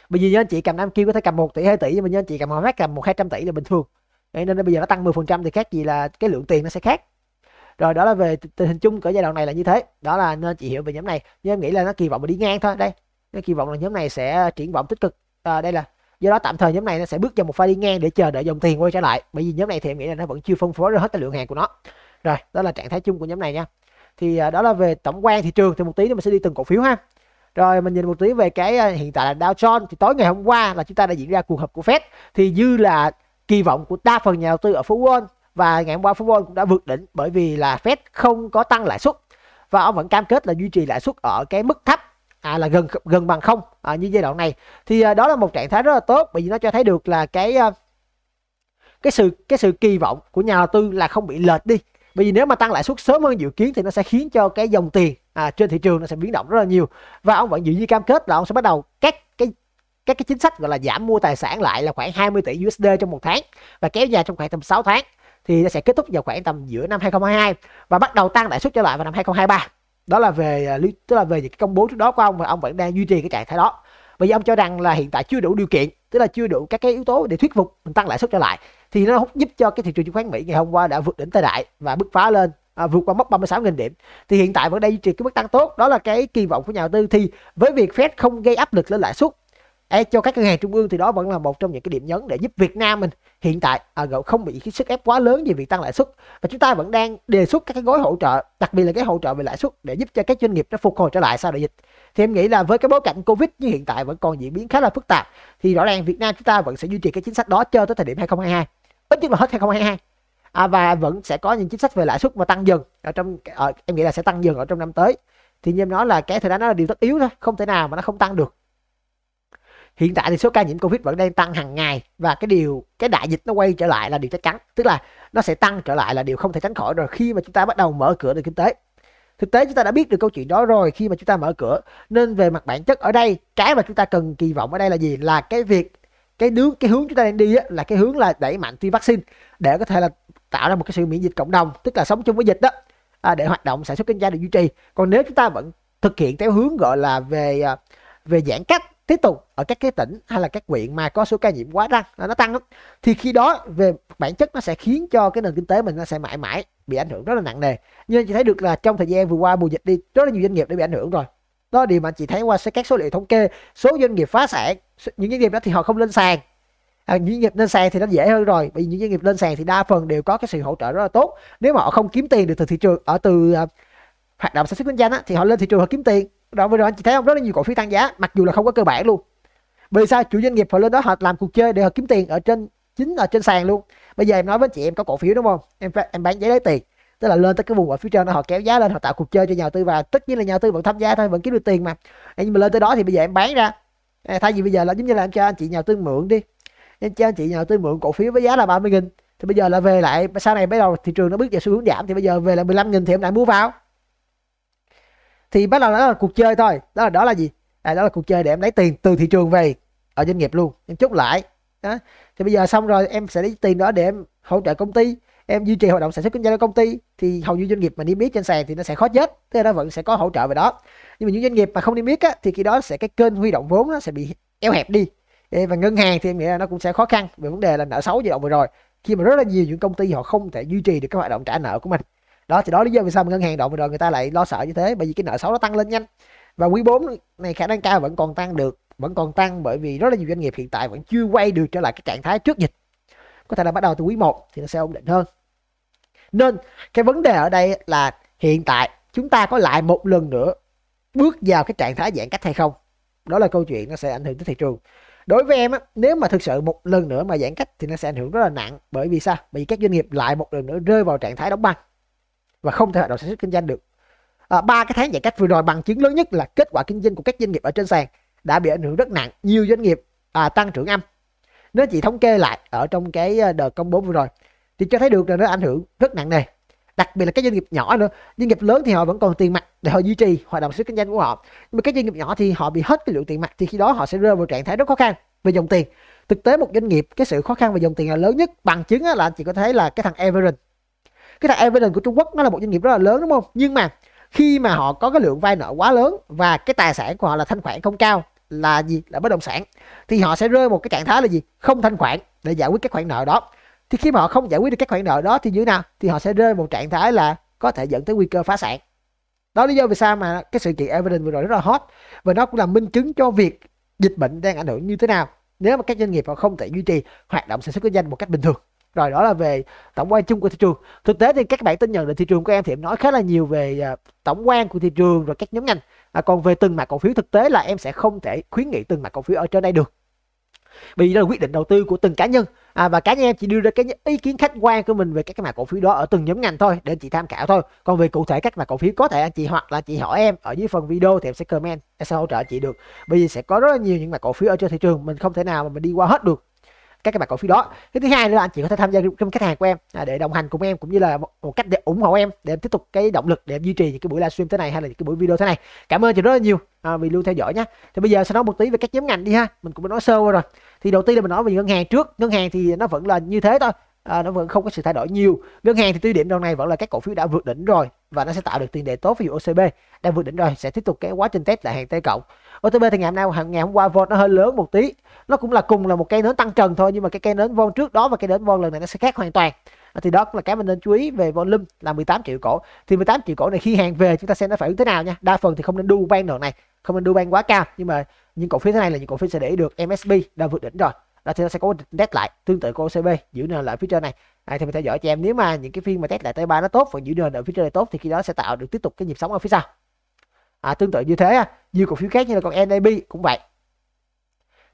bởi vì anh chị cầm nam kim có thể cầm 1 tỷ 2 tỷ nhưng mà anh chị cầm hòa phép cầm một hai trăm tỷ là bình thường Đấy, nên bây giờ nó tăng 10% thì khác gì là cái lượng tiền nó sẽ khác rồi đó là về tình hình chung của giai đoạn này là như thế đó là nên chị hiểu về nhóm này nhưng em nghĩ là nó kỳ vọng là đi ngang thôi đây nó kỳ vọng là nhóm này sẽ triển vọng tích cực à, đây là do đó tạm thời nhóm này nó sẽ bước vào một pha đi ngang để chờ đợi dòng tiền quay trở lại bởi vì nhóm này thì em nghĩ là nó vẫn chưa phân phối ra hết cái lượng hàng của nó rồi đó là trạng thái chung của nhóm này nha thì à, đó là về tổng quan thị trường thì một tí nữa mình sẽ đi từng cổ phiếu ha rồi mình nhìn một tí về cái à, hiện tại là Dow Jones thì tối ngày hôm qua là chúng ta đã diễn ra cuộc họp của Fed thì dư là kỳ vọng của đa phần nhà đầu tư ở phú Wall và ngày hôm qua phú Wall cũng đã vượt đỉnh bởi vì là Fed không có tăng lãi suất và ông vẫn cam kết là duy trì lãi suất ở cái mức thấp à, là gần gần bằng không à, như giai đoạn này thì à, đó là một trạng thái rất là tốt bởi vì nó cho thấy được là cái à, cái sự cái sự kỳ vọng của nhà đầu tư là không bị lệch đi bởi vì nếu mà tăng lãi suất sớm hơn dự kiến thì nó sẽ khiến cho cái dòng tiền à, trên thị trường nó sẽ biến động rất là nhiều và ông vẫn giữ như cam kết là ông sẽ bắt đầu các cái các cái chính sách gọi là giảm mua tài sản lại là khoảng 20 tỷ USD trong một tháng và kéo dài trong khoảng tầm 6 tháng thì nó sẽ kết thúc vào khoảng tầm giữa năm 2022 và bắt đầu tăng lãi suất trở lại vào năm 2023 đó là về à, tức là về những cái công bố trước đó của ông và ông vẫn đang duy trì cái trạng thái đó bởi vì ông cho rằng là hiện tại chưa đủ điều kiện tức là chưa đủ các cái yếu tố để thuyết phục mình tăng lãi suất trở lại thì nó giúp cho cái thị trường chứng khoán Mỹ ngày hôm qua đã vượt đỉnh thời đại và bứt phá lên à, vượt qua mốc 36.000 điểm thì hiện tại vẫn đang duy trì cái mức tăng tốt đó là cái kỳ vọng của nhà đầu tư thì với việc Fed không gây áp lực lên lãi suất e, cho các ngân hàng trung ương thì đó vẫn là một trong những cái điểm nhấn để giúp Việt Nam mình hiện tại à, không bị cái sức ép quá lớn về việc tăng lãi suất và chúng ta vẫn đang đề xuất các cái gói hỗ trợ đặc biệt là cái hỗ trợ về lãi suất để giúp cho các doanh nghiệp nó phục hồi trở lại sau đại dịch thì em nghĩ là với cái bối cảnh covid như hiện tại vẫn còn diễn biến khá là phức tạp thì rõ ràng Việt Nam chúng ta vẫn sẽ duy trì cái chính sách đó cho tới thời điểm 2022 ít nhất là hết 2022 à, và vẫn sẽ có những chính sách về lãi suất mà tăng dần ở trong ở, ờ, em nghĩ là sẽ tăng dần ở trong năm tới thì như em nói là cái thời đó nó là điều tất yếu thôi không thể nào mà nó không tăng được hiện tại thì số ca nhiễm covid vẫn đang tăng hàng ngày và cái điều cái đại dịch nó quay trở lại là điều chắc chắn tức là nó sẽ tăng trở lại là điều không thể tránh khỏi rồi khi mà chúng ta bắt đầu mở cửa nền kinh tế thực tế chúng ta đã biết được câu chuyện đó rồi khi mà chúng ta mở cửa nên về mặt bản chất ở đây cái mà chúng ta cần kỳ vọng ở đây là gì là cái việc cái hướng cái hướng chúng ta đang đi á, là cái hướng là đẩy mạnh tiêm vaccine để có thể là tạo ra một cái sự miễn dịch cộng đồng tức là sống chung với dịch đó à, để hoạt động sản xuất kinh doanh được duy trì còn nếu chúng ta vẫn thực hiện theo hướng gọi là về à, về giãn cách tiếp tục ở các cái tỉnh hay là các huyện mà có số ca nhiễm quá tăng nó tăng lắm thì khi đó về bản chất nó sẽ khiến cho cái nền kinh tế mình nó sẽ mãi mãi bị ảnh hưởng rất là nặng nề như anh chị thấy được là trong thời gian vừa qua mùa dịch đi rất là nhiều doanh nghiệp đã bị ảnh hưởng rồi đó là điều mà anh chị thấy qua các số liệu thống kê số doanh nghiệp phá sản những doanh nghiệp đó thì họ không lên sàn à, những doanh nghiệp lên sàn thì nó dễ hơn rồi bởi vì những doanh nghiệp lên sàn thì đa phần đều có cái sự hỗ trợ rất là tốt nếu mà họ không kiếm tiền được từ thị trường ở từ uh, hoạt động sản xuất kinh doanh á, thì họ lên thị trường họ kiếm tiền đó vừa rồi anh chị thấy không rất là nhiều cổ phiếu tăng giá mặc dù là không có cơ bản luôn bởi vì sao chủ doanh nghiệp họ lên đó họ làm cuộc chơi để họ kiếm tiền ở trên chính ở trên sàn luôn bây giờ em nói với chị em có cổ phiếu đúng không em em bán giấy lấy tiền tức là lên tới cái vùng ở phía trên đó họ kéo giá lên họ tạo cuộc chơi cho nhà đầu tư và tất nhiên là nhà đầu tư vẫn tham gia thôi vẫn kiếm được tiền mà nhưng mà lên tới đó thì bây giờ em bán ra thay vì bây giờ là giống như là em cho anh chị nhà tư mượn đi em cho anh chị nhà tư mượn cổ phiếu với giá là 30 nghìn thì bây giờ là về lại sau này bắt đầu thị trường nó bước vào xu hướng giảm thì bây giờ về lại 15 nghìn thì em lại mua vào thì bắt đầu đó là cuộc chơi thôi đó là đó là gì à, đó là cuộc chơi để em lấy tiền từ thị trường về ở doanh nghiệp luôn em chốt lại đó thì bây giờ xong rồi em sẽ lấy tiền đó để em hỗ trợ công ty em duy trì hoạt động sản xuất kinh doanh của công ty thì hầu như doanh nghiệp mà đi biết trên sàn thì nó sẽ khó chết thế nó vẫn sẽ có hỗ trợ về đó nhưng mà những doanh nghiệp mà không niêm yết á, thì khi đó sẽ cái kênh huy động vốn nó sẽ bị eo hẹp đi và ngân hàng thì em nghĩ là nó cũng sẽ khó khăn về vấn đề là nợ xấu giai đoạn vừa rồi khi mà rất là nhiều những công ty họ không thể duy trì được các hoạt động trả nợ của mình đó thì đó lý do vì sao mà ngân hàng đoạn vừa rồi người ta lại lo sợ như thế bởi vì cái nợ xấu nó tăng lên nhanh và quý 4 này khả năng cao vẫn còn tăng được vẫn còn tăng bởi vì rất là nhiều doanh nghiệp hiện tại vẫn chưa quay được trở lại cái trạng thái trước dịch có thể là bắt đầu từ quý 1 thì nó sẽ ổn định hơn nên cái vấn đề ở đây là hiện tại chúng ta có lại một lần nữa bước vào cái trạng thái giãn cách hay không đó là câu chuyện nó sẽ ảnh hưởng tới thị trường đối với em á nếu mà thực sự một lần nữa mà giãn cách thì nó sẽ ảnh hưởng rất là nặng bởi vì sao bởi vì các doanh nghiệp lại một lần nữa rơi vào trạng thái đóng băng và không thể hoạt động sản xuất kinh doanh được à, ba cái tháng giãn cách vừa rồi bằng chứng lớn nhất là kết quả kinh doanh của các doanh nghiệp ở trên sàn đã bị ảnh hưởng rất nặng nhiều doanh nghiệp à, tăng trưởng âm nếu chị thống kê lại ở trong cái ờ, đợt công bố vừa rồi thì cho thấy được là nó ảnh hưởng rất nặng này đặc biệt là các doanh nghiệp nhỏ nữa doanh nghiệp lớn thì họ vẫn còn tiền mặt để họ duy trì hoạt động xuất kinh doanh của họ nhưng mà các doanh nghiệp nhỏ thì họ bị hết cái lượng tiền mặt thì khi đó họ sẽ rơi vào trạng thái rất khó khăn về dòng tiền thực tế một doanh nghiệp cái sự khó khăn về dòng tiền là lớn nhất bằng chứng là anh chị có thấy là cái thằng Everend cái thằng Everend của Trung Quốc nó là một doanh nghiệp rất là lớn đúng không nhưng mà khi mà họ có cái lượng vay nợ quá lớn và cái tài sản của họ là thanh khoản không cao là gì là bất động sản thì họ sẽ rơi một cái trạng thái là gì không thanh khoản để giải quyết cái khoản nợ đó thì khi mà họ không giải quyết được các khoản nợ đó thì như thế nào thì họ sẽ rơi vào một trạng thái là có thể dẫn tới nguy cơ phá sản đó lý do vì sao mà cái sự kiện Everton vừa rồi rất là hot và nó cũng là minh chứng cho việc dịch bệnh đang ảnh hưởng như thế nào nếu mà các doanh nghiệp họ không thể duy trì hoạt động sản xuất kinh doanh một cách bình thường rồi đó là về tổng quan chung của thị trường thực tế thì các bạn tin nhận được thị trường của em thì em nói khá là nhiều về à, tổng quan của thị trường rồi các nhóm ngành à, còn về từng mặt cổ phiếu thực tế là em sẽ không thể khuyến nghị từng mặt cổ phiếu ở trên đây được bởi vì đó là quyết định đầu tư của từng cá nhân à, và cá nhân em chỉ đưa ra cái ý kiến khách quan của mình về các mã cổ phiếu đó ở từng nhóm ngành thôi để anh chị tham khảo thôi còn về cụ thể các mã cổ phiếu có thể anh chị hoặc là chị hỏi em ở dưới phần video thì em sẽ comment em sẽ hỗ trợ chị được bởi vì sẽ có rất là nhiều những mã cổ phiếu ở trên thị trường mình không thể nào mà mình đi qua hết được các cái bạn cổ phiếu đó cái thứ hai nữa là anh chị có thể tham gia trong khách hàng của em à, để đồng hành cùng em cũng như là một, cách để ủng hộ em để em tiếp tục cái động lực để em duy trì những cái buổi livestream thế này hay là những cái buổi video thế này cảm ơn chị rất là nhiều à, vì luôn theo dõi nhé thì bây giờ sẽ nói một tí về các nhóm ngành đi ha mình cũng đã nói sơ qua rồi thì đầu tiên là mình nói về ngân hàng trước ngân hàng thì nó vẫn là như thế thôi à, nó vẫn không có sự thay đổi nhiều ngân hàng thì tiêu điểm đầu này vẫn là các cổ phiếu đã vượt đỉnh rồi và nó sẽ tạo được tiền đề tốt ví dụ OCB đang vượt đỉnh rồi sẽ tiếp tục cái quá trình test lại hàng T cộng OTB thì ngày hôm nay hàng ngày hôm qua vol nó hơi lớn một tí nó cũng là cùng là một cây nến tăng trần thôi nhưng mà cái cây nến vol trước đó và cây nến vol lần này nó sẽ khác hoàn toàn ờ, thì đó cũng là cái mình nên chú ý về volume là 18 triệu cổ thì 18 triệu cổ này khi hàng về chúng ta xem nó phải ứng thế nào nha đa phần thì không nên đu ban đoạn này không nên đu ban quá cao nhưng mà những cổ phiếu thế này là những cổ phiếu sẽ để được MSB đã vượt đỉnh rồi là thì nó sẽ có test lại tương tự của OCB giữ nền lại phía trên này này thì mình theo dõi cho em nếu mà những cái phiên mà test lại tới ba nó tốt và giữ nền ở phía trên này tốt thì khi đó sẽ tạo được tiếp tục cái nhịp sóng ở phía sau à, tương tự như thế nhiều cổ phiếu khác như là con NAB cũng vậy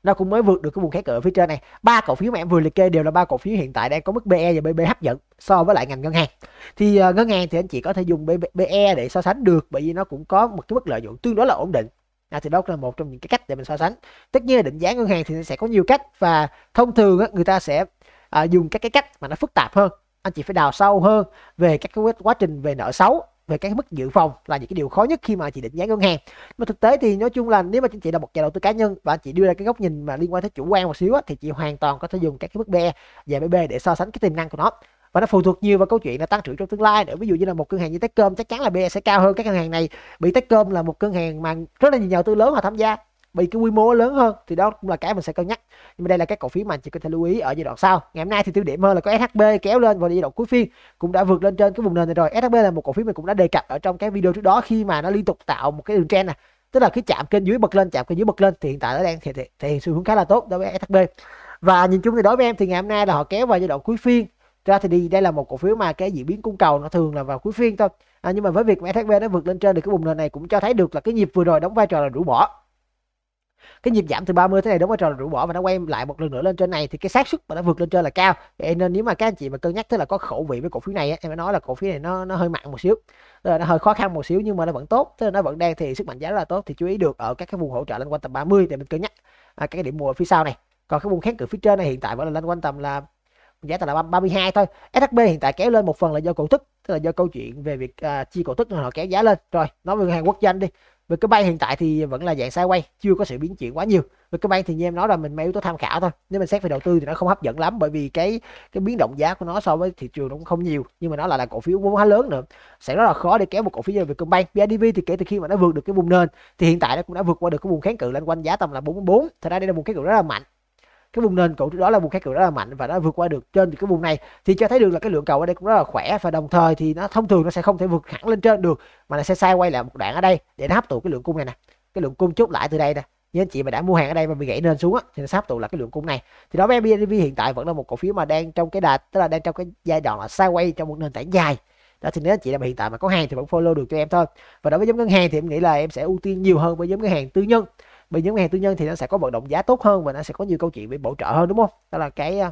nó cũng mới vượt được cái vùng kháng cự phía trên này ba cổ phiếu mà em vừa liệt kê đều là ba cổ phiếu hiện tại đang có mức BE và BB hấp dẫn so với lại ngành ngân hàng thì uh, ngân hàng thì anh chị có thể dùng BE để so sánh được bởi vì nó cũng có một cái mức lợi nhuận tương đối là ổn định à, thì đó là một trong những cái cách để mình so sánh tất nhiên là định giá ngân hàng thì sẽ có nhiều cách và thông thường á, người ta sẽ à, dùng các cái cách mà nó phức tạp hơn anh chị phải đào sâu hơn về các cái quá trình về nợ xấu về các mức dự phòng là những cái điều khó nhất khi mà chị định giá ngân hàng mà thực tế thì nói chung là nếu mà chị là một nhà đầu tư cá nhân và chị đưa ra cái góc nhìn mà liên quan tới chủ quan một xíu á, thì chị hoàn toàn có thể dùng các cái mức BE và BB để so sánh cái tiềm năng của nó và nó phụ thuộc nhiều vào câu chuyện là tăng trưởng trong tương lai nữa ví dụ như là một ngân hàng như Techcom chắc chắn là BE sẽ cao hơn các ngân hàng này bị Techcom là một ngân hàng mà rất là nhiều nhà đầu tư lớn họ tham gia bị cái quy mô lớn hơn thì đó cũng là cái mình sẽ cân nhắc nhưng mà đây là các cổ phiếu mà anh chị có thể lưu ý ở giai đoạn sau ngày hôm nay thì tiêu điểm hơn là có SHB kéo lên vào giai đoạn cuối phiên cũng đã vượt lên trên cái vùng nền này rồi SHB là một cổ phiếu mình cũng đã đề cập ở trong cái video trước đó khi mà nó liên tục tạo một cái đường trend này tức là cái chạm kênh dưới bật lên chạm kênh dưới bật lên thì hiện tại nó đang thể hiện xu hướng khá là tốt đối với SHB và nhìn chung thì đối với em thì ngày hôm nay là họ kéo vào giai đoạn cuối phiên ra thì đi đây là một cổ phiếu mà cái diễn biến cung cầu nó thường là vào cuối phiên thôi à, nhưng mà với việc mà SHB nó vượt lên trên thì cái vùng nền này cũng cho thấy được là cái nhịp vừa rồi đóng vai trò là rũ bỏ cái nhịp giảm từ 30 thế này đóng vai trò là rũ bỏ và nó quay lại một lần nữa lên trên này thì cái xác suất mà nó vượt lên trên là cao vậy nên nếu mà các anh chị mà cân nhắc thế là có khẩu vị với cổ phiếu này em đã nói là cổ phiếu này nó nó hơi mặn một xíu là nó hơi khó khăn một xíu nhưng mà nó vẫn tốt tức là nó vẫn đang thì sức mạnh giá là tốt thì chú ý được ở các cái vùng hỗ trợ lên quanh tầm 30 thì mình cân nhắc à, các cái điểm mua phía sau này còn cái vùng kháng cự phía trên này hiện tại vẫn là lên quanh tầm là giá tạo là 32 thôi SHB hiện tại kéo lên một phần là do cổ tức tức là do câu chuyện về việc à, chi cổ tức họ kéo giá lên rồi nói về hàng quốc danh đi về cái bay hiện tại thì vẫn là dạng sideways chưa có sự biến chuyển quá nhiều về cái bay thì như em nói rồi mình mấy yếu tố tham khảo thôi nếu mình xét về đầu tư thì nó không hấp dẫn lắm bởi vì cái cái biến động giá của nó so với thị trường nó cũng không nhiều nhưng mà nó lại là cổ phiếu vốn hóa lớn nữa sẽ rất là khó để kéo một cổ phiếu về như Vietcombank BIDV thì kể từ khi mà nó vượt được cái vùng nền thì hiện tại nó cũng đã vượt qua được cái vùng kháng cự lên quanh giá tầm là 44 thật ra đây là một cái cự rất là mạnh cái vùng nền cũ trước đó là vùng kháng cự rất là mạnh và nó vượt qua được trên cái vùng này thì cho thấy được là cái lượng cầu ở đây cũng rất là khỏe và đồng thời thì nó thông thường nó sẽ không thể vượt hẳn lên trên được mà nó sẽ sai quay lại một đoạn ở đây để nó hấp thụ cái lượng cung này nè cái lượng cung chốt lại từ đây nè như anh chị mà đã mua hàng ở đây mà bị gãy nền xuống á, thì nó sắp tụ là cái lượng cung này thì đó với BNV hiện tại vẫn là một cổ phiếu mà đang trong cái đà tức là đang trong cái giai đoạn là sai quay trong một nền tảng dài đó thì nếu anh chị là hiện tại mà có hàng thì vẫn follow được cho em thôi và đối với nhóm ngân hàng thì em nghĩ là em sẽ ưu tiên nhiều hơn với nhóm ngân hàng tư nhân bởi những ngân hàng tư nhân thì nó sẽ có vận động giá tốt hơn và nó sẽ có nhiều câu chuyện bị bổ trợ hơn đúng không đó là cái ờ,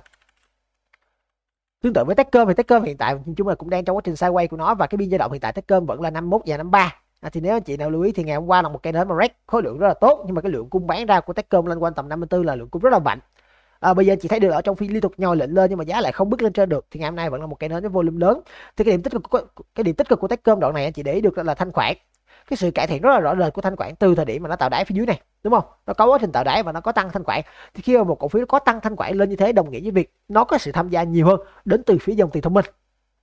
tương tự với Techcom thì Techcom hiện tại chúng mình cũng đang trong quá trình sideways của nó và cái biên dao động hiện tại Techcom vẫn là 51 và 53 à, thì nếu anh chị nào lưu ý thì ngày hôm qua là một cây nến mà rec khối lượng rất là tốt nhưng mà cái lượng cung bán ra của Techcom lên quanh tầm 54 là lượng cung rất là mạnh à, bây giờ chị thấy được ở trong phiên liên tục nhồi lệnh lên nhưng mà giá lại không bước lên trên được thì ngày hôm nay vẫn là một cây nến với volume lớn thì cái điểm tích cực của, cái điểm tích cực của Techcom đoạn này anh chị để ý được là thanh khoản cái sự cải thiện rất là rõ rệt của thanh khoản từ thời điểm mà nó tạo đáy phía dưới này đúng không nó có quá trình tạo đáy và nó có tăng thanh khoản thì khi mà một cổ phiếu có tăng thanh khoản lên như thế đồng nghĩa với việc nó có sự tham gia nhiều hơn đến từ phía dòng tiền thông minh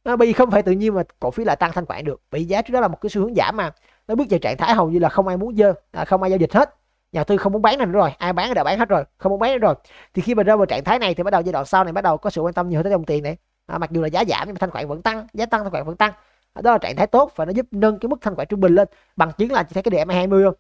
à, bởi không phải tự nhiên mà cổ phiếu lại tăng thanh khoản được vì giá trước đó là một cái xu hướng giảm mà nó bước vào trạng thái hầu như là không ai muốn dơ à, không ai giao dịch hết nhà tư không muốn bán này nữa rồi ai bán đã bán hết rồi không muốn bán nữa rồi thì khi mà rơi vào trạng thái này thì bắt đầu giai đoạn sau này bắt đầu có sự quan tâm nhiều hơn tới dòng tiền này à, mặc dù là giá giảm nhưng mà thanh khoản vẫn tăng giá tăng thanh khoản vẫn tăng đó là trạng thái tốt và nó giúp nâng cái mức thanh khoản trung bình lên bằng chứng là chỉ thấy cái đề M20 không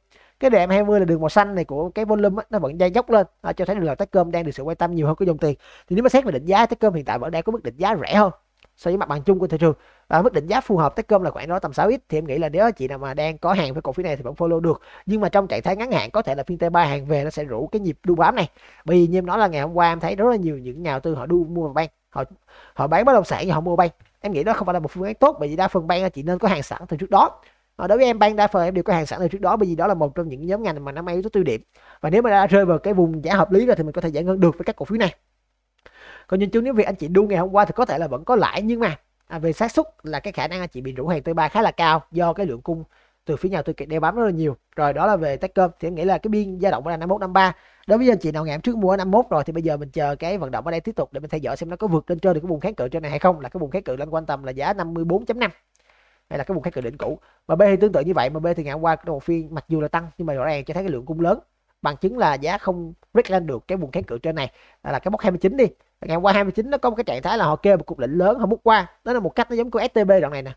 cái đệm 20 là đường màu xanh này của cái volume ấy, nó vẫn đang dốc lên à, cho thấy được là cơm đang được sự quan tâm nhiều hơn cái dòng tiền thì nếu mà xét về định giá cơm hiện tại vẫn đang có mức định giá rẻ hơn so với mặt bằng chung của thị trường và mức định giá phù hợp cơm là khoảng đó tầm 6 ít thì em nghĩ là nếu chị nào mà đang có hàng với cổ phiếu này thì vẫn follow được nhưng mà trong trạng thái ngắn hạn có thể là phiên t ba hàng về nó sẽ rủ cái nhịp đu bám này bởi vì như em nói là ngày hôm qua em thấy rất là nhiều những nhà đầu tư họ đu mua vào họ họ bán bất động sản và họ mua bank em nghĩ đó không phải là một phương án tốt bởi vì đa phần bank chị nên có hàng sẵn từ trước đó à, đối với em bank đa phần em đều có hàng sẵn từ trước đó bởi vì đó là một trong những nhóm ngành mà nó mang yếu tố tiêu điểm và nếu mà đã rơi vào cái vùng giá hợp lý rồi thì mình có thể giải ngân được với các cổ phiếu này còn nhìn chung nếu việc anh chị đu ngày hôm qua thì có thể là vẫn có lãi nhưng mà à, về xác suất là cái khả năng anh chị bị rủ hàng tới ba khá là cao do cái lượng cung từ phía nhà tôi kịp đeo bám rất là nhiều rồi đó là về tech cơm thì em nghĩ là cái biên dao động là 51 53 đối với anh chị nào ngày hôm trước mua 51 rồi thì bây giờ mình chờ cái vận động ở đây tiếp tục để mình theo dõi xem nó có vượt lên trên được cái vùng kháng cự trên này hay không là cái vùng kháng cự lên quanh tầm là giá 54.5 hay là cái vùng kháng cự đỉnh cũ mà MB thì tương tự như vậy mà MB thì ngày hôm qua đầu phiên mặc dù là tăng nhưng mà rõ ràng cho thấy cái lượng cung lớn bằng chứng là giá không break lên được cái vùng kháng cự trên này là, cái mốc 29 đi ngày hôm qua 29 nó có một cái trạng thái là họ kêu một cục lệnh lớn họ mút qua đó là một cách nó giống của STB đoạn này nè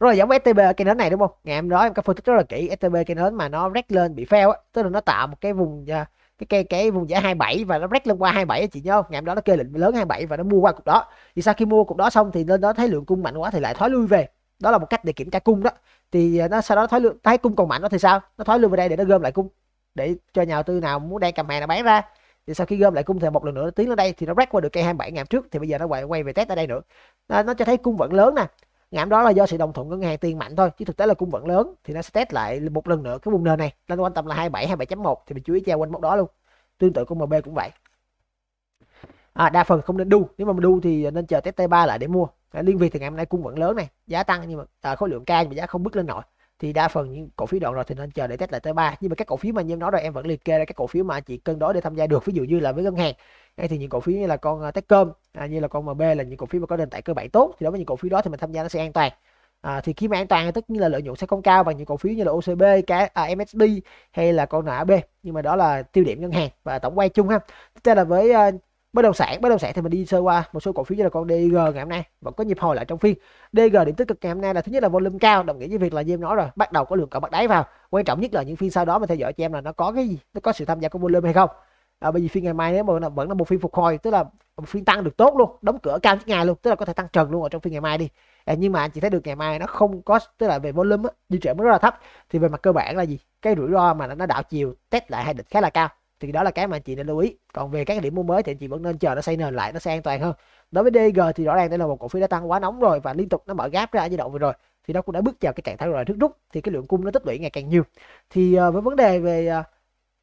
rồi giống STB ở cây nến này đúng không ngày hôm đó em có phân tích rất là kỹ STB cây nến mà nó break lên bị fail á tức là nó tạo một cái vùng à, cái cái cái vùng giá 27 và nó break lên qua 27 chị nhớ không ngày hôm đó nó kê lệnh lớn 27 và nó mua qua cục đó thì sau khi mua cục đó xong thì lên đó thấy lượng cung mạnh quá thì lại thoái lui về đó là một cách để kiểm tra cung đó thì à, nó sau đó thoái lui thấy cung còn mạnh đó thì sao nó thoái lui về đây để nó gom lại cung để cho nhà đầu tư nào muốn đang cầm hàng là bán ra thì sau khi gom lại cung thì một lần nữa nó tiến lên đây thì nó break qua được cây 27 ngàn trước thì bây giờ nó quay quay về test ở đây nữa nó, nó cho thấy cung vẫn lớn nè ngãm đó là do sự đồng thuận ngân hàng tiền mạnh thôi chứ thực tế là cung vẫn lớn thì nó sẽ test lại một lần nữa cái vùng nền này lên quan tâm là 27 27.1 thì mình chú ý treo quanh mốc đó luôn tương tự của MB cũng vậy à, đa phần không nên đu nếu mà mình đu thì nên chờ test T3 lại để mua liên việt thì ngày hôm nay cung vẫn lớn này giá tăng nhưng mà à, khối lượng cao mà giá không bước lên nổi thì đa phần những cổ phiếu đoạn rồi thì nên chờ để test lại tới ba nhưng mà các cổ phiếu mà như em nói rồi em vẫn liệt kê ra các cổ phiếu mà chị cân đối để tham gia được ví dụ như là với ngân hàng hay thì những cổ phiếu như là con à, Techcom à, như là con MB là những cổ phiếu mà có nền tảng cơ bản tốt thì đối với những cổ phiếu đó thì mình tham gia nó sẽ an toàn à, thì khi mà an toàn thì tất nhiên là lợi nhuận sẽ không cao bằng những cổ phiếu như là OCB, cái à, MSB hay là con NAB nhưng mà đó là tiêu điểm ngân hàng và tổng quan chung ha. Chúng ta là với uh, bất động sản bất động sản thì mình đi sơ qua một số cổ phiếu như là con DG ngày hôm nay vẫn có nhịp hồi lại trong phiên DG điểm tích cực ngày hôm nay là thứ nhất là volume cao đồng nghĩa với việc là như em nói rồi bắt đầu có lượng cậu bắt đáy vào quan trọng nhất là những phiên sau đó mình theo dõi cho em là nó có cái gì nó có sự tham gia của volume hay không à, bởi vì phiên ngày mai nếu mà vẫn là một phiên phục hồi tức là một phiên tăng được tốt luôn đóng cửa cao nhất ngày luôn tức là có thể tăng trần luôn ở trong phiên ngày mai đi à, nhưng mà anh chị thấy được ngày mai nó không có tức là về volume á di chuyển rất là thấp thì về mặt cơ bản là gì cái rủi ro mà nó đảo chiều test lại hay địch khá là cao thì đó là cái mà chị nên lưu ý còn về các điểm mua mới thì chị vẫn nên chờ nó xây nền lại nó sẽ an toàn hơn đối với DG thì rõ ràng đây là một cổ phiếu đã tăng quá nóng rồi và liên tục nó mở gáp ra ở giai đoạn vừa rồi thì nó cũng đã bước vào cái trạng thái rồi thức rút thì cái lượng cung nó tích lũy ngày càng nhiều thì ờ, với vấn đề về ờ,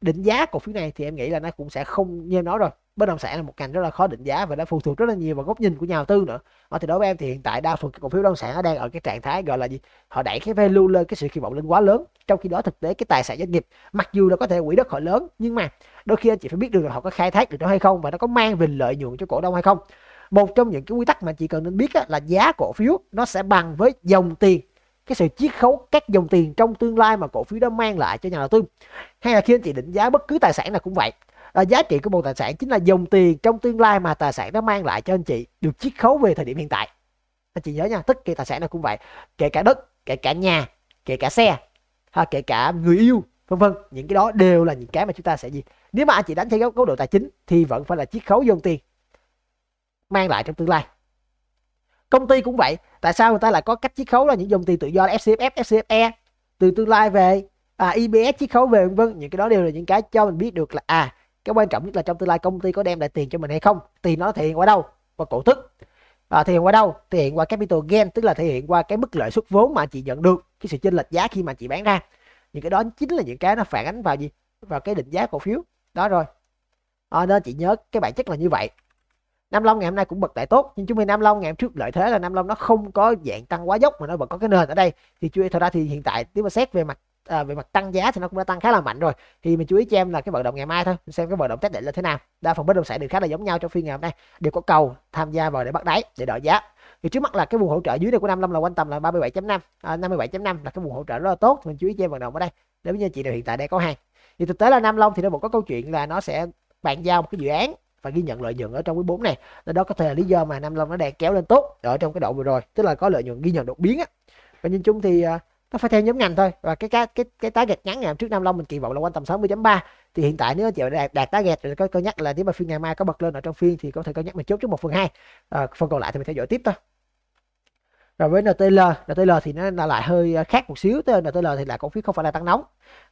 định giá cổ phiếu này thì em nghĩ là nó cũng sẽ không như em nói rồi bất động sản là một ngành rất là khó định giá và nó phụ thuộc rất là nhiều vào góc nhìn của nhà đầu tư nữa ở ờ, thì đối với em thì hiện tại đa phần cổ phiếu bất động sản nó đang ở cái trạng thái gọi là gì họ đẩy cái value lên cái sự kỳ vọng lên quá lớn trong khi đó thực tế cái tài sản doanh nghiệp mặc dù là có thể quỹ đất họ lớn nhưng mà đôi khi anh chị phải biết được là họ có khai thác được nó hay không và nó có mang về lợi nhuận cho cổ đông hay không một trong những cái quy tắc mà chị cần nên biết là giá cổ phiếu nó sẽ bằng với dòng tiền cái sự chiết khấu các dòng tiền trong tương lai mà cổ phiếu đó mang lại cho nhà đầu tư hay là khi anh chị định giá bất cứ tài sản nào cũng vậy à, giá trị của một tài sản chính là dòng tiền trong tương lai mà tài sản nó mang lại cho anh chị được chiết khấu về thời điểm hiện tại anh chị nhớ nha tất cả tài sản nó cũng vậy kể cả đất kể cả nhà kể cả xe ha, kể cả người yêu vân vân những cái đó đều là những cái mà chúng ta sẽ gì nếu mà anh chị đánh theo góc độ tài chính thì vẫn phải là chiết khấu dòng tiền mang lại trong tương lai công ty cũng vậy tại sao người ta lại có cách chiết khấu là những dòng tiền tự do là FCF FCFE từ tương lai về à, IBS chiết khấu về vân vân những cái đó đều là những cái cho mình biết được là à cái quan trọng nhất là trong tương lai công ty có đem lại tiền cho mình hay không tiền nó thể hiện qua đâu qua cổ tức à, thể hiện qua đâu thể hiện qua capital gain tức là thể hiện qua cái mức lợi suất vốn mà chị nhận được cái sự chênh lệch giá khi mà chị bán ra những cái đó chính là những cái nó phản ánh vào gì vào cái định giá cổ phiếu đó rồi à, nên chị nhớ cái bản chất là như vậy Nam Long ngày hôm nay cũng bật lại tốt nhưng chúng mình Nam Long ngày hôm trước lợi thế là Nam Long nó không có dạng tăng quá dốc mà nó vẫn có cái nền ở đây thì chưa thật ra thì hiện tại nếu mà xét về mặt à, về mặt tăng giá thì nó cũng đã tăng khá là mạnh rồi thì mình chú ý cho em là cái vận động ngày mai thôi xem cái vận động tác định là thế nào đa phần bất động sản đều khá là giống nhau trong phiên ngày hôm nay đều có cầu tham gia vào để bắt đáy để đợi giá thì trước mắt là cái vùng hỗ trợ dưới đây của 55 là quanh tầm là 37.5 à, 57.5 là cái vùng hỗ trợ rất là tốt mình chú ý cho em vận động ở đây nếu như chị nào hiện tại đang có hàng thì thực tế là Nam Long thì nó vẫn có câu chuyện là nó sẽ bàn giao một cái dự án và ghi nhận lợi nhuận ở trong quý 4 này đó, đó có thể là lý do mà Nam Long nó đang kéo lên tốt ở trong cái độ vừa rồi tức là có lợi nhuận ghi nhận đột biến á và nhìn chung thì à, nó phải theo nhóm ngành thôi và cái cái cái cái target ngắn ngày trước năm Long mình kỳ vọng là quanh tầm 60.3 thì hiện tại nếu chịu đạt đạt target rồi có cân nhắc là nếu mà phiên ngày mai có bật lên ở trong phiên thì có thể cân nhắc mình chốt trước một phần hai à, phần còn lại thì mình theo dõi tiếp thôi rồi với NTL, NTL thì nó lại hơi ờ, khác một xíu, tới NTL thì là cổ phiếu không phải là tăng nóng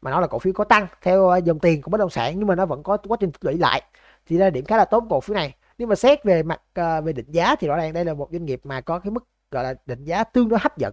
mà nó là cổ phiếu có tăng theo ờ, dòng tiền của bất động sản nhưng mà nó vẫn có quá trình tích lũy lại. Thì là điểm khá là tốt cổ phiếu này. Nhưng mà xét về mặt về định giá thì rõ ràng đây là một doanh nghiệp mà có cái mức gọi là định giá tương đối hấp dẫn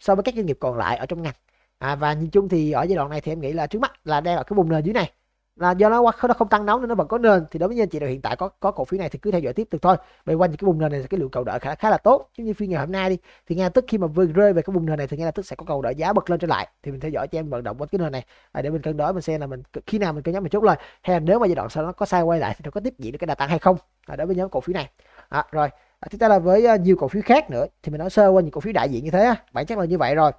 so với các doanh nghiệp còn lại ở trong ngành à, và nhìn chung thì ở giai đoạn này thì em nghĩ là trước mắt là đang ở cái vùng nền dưới này là do nó qua, nó không tăng nóng nên nó vẫn có nền thì đối với anh chị hiện tại có có cổ phiếu này thì cứ theo dõi tiếp được thôi bởi quanh cái vùng nền này là cái lượng cầu đợi khá khá là tốt giống như phiên ngày hôm nay đi thì ngay tức khi mà vừa rơi về cái vùng nền này thì ngay lập tức sẽ có cầu đợi giá bật lên trở lại thì mình theo dõi cho em vận động quanh cái nền này à, để mình cân đối mình xem là mình khi nào mình cân nhắc một chút lời hay là nếu mà giai đoạn sau nó có sai quay lại thì nó có tiếp diễn được cái đà tăng hay không à, đối với nhóm cổ phiếu này à, rồi chúng à, ta là với à, nhiều cổ phiếu khác nữa thì mình nói sơ qua những cổ phiếu đại diện như thế bản chất là như vậy rồi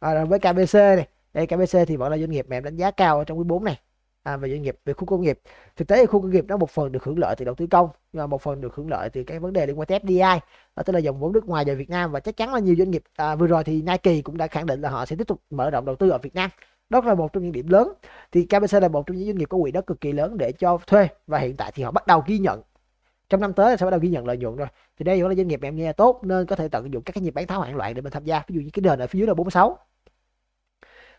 à, với KBC này đây KBC thì vẫn là doanh nghiệp mà em đánh giá cao ở trong quý 4 này à, về doanh nghiệp về khu công nghiệp thực tế thì khu công nghiệp đó một phần được hưởng lợi từ đầu tư công nhưng mà một phần được hưởng lợi từ cái vấn đề liên quan tới FDI đó à, tức là dòng vốn nước ngoài về Việt Nam và chắc chắn là nhiều doanh nghiệp à, vừa rồi thì Nike cũng đã khẳng định là họ sẽ tiếp tục mở rộng đầu tư ở Việt Nam đó là một trong những điểm lớn thì KBC là một trong những doanh nghiệp có quỹ đất cực kỳ lớn để cho thuê và hiện tại thì họ bắt đầu ghi nhận trong năm tới sẽ bắt đầu ghi nhận lợi nhuận rồi thì đây vẫn là doanh nghiệp em nghe tốt nên có thể tận dụng các cái nhịp bán tháo hoảng loạn để mình tham gia ví dụ như cái nền ở phía dưới là 46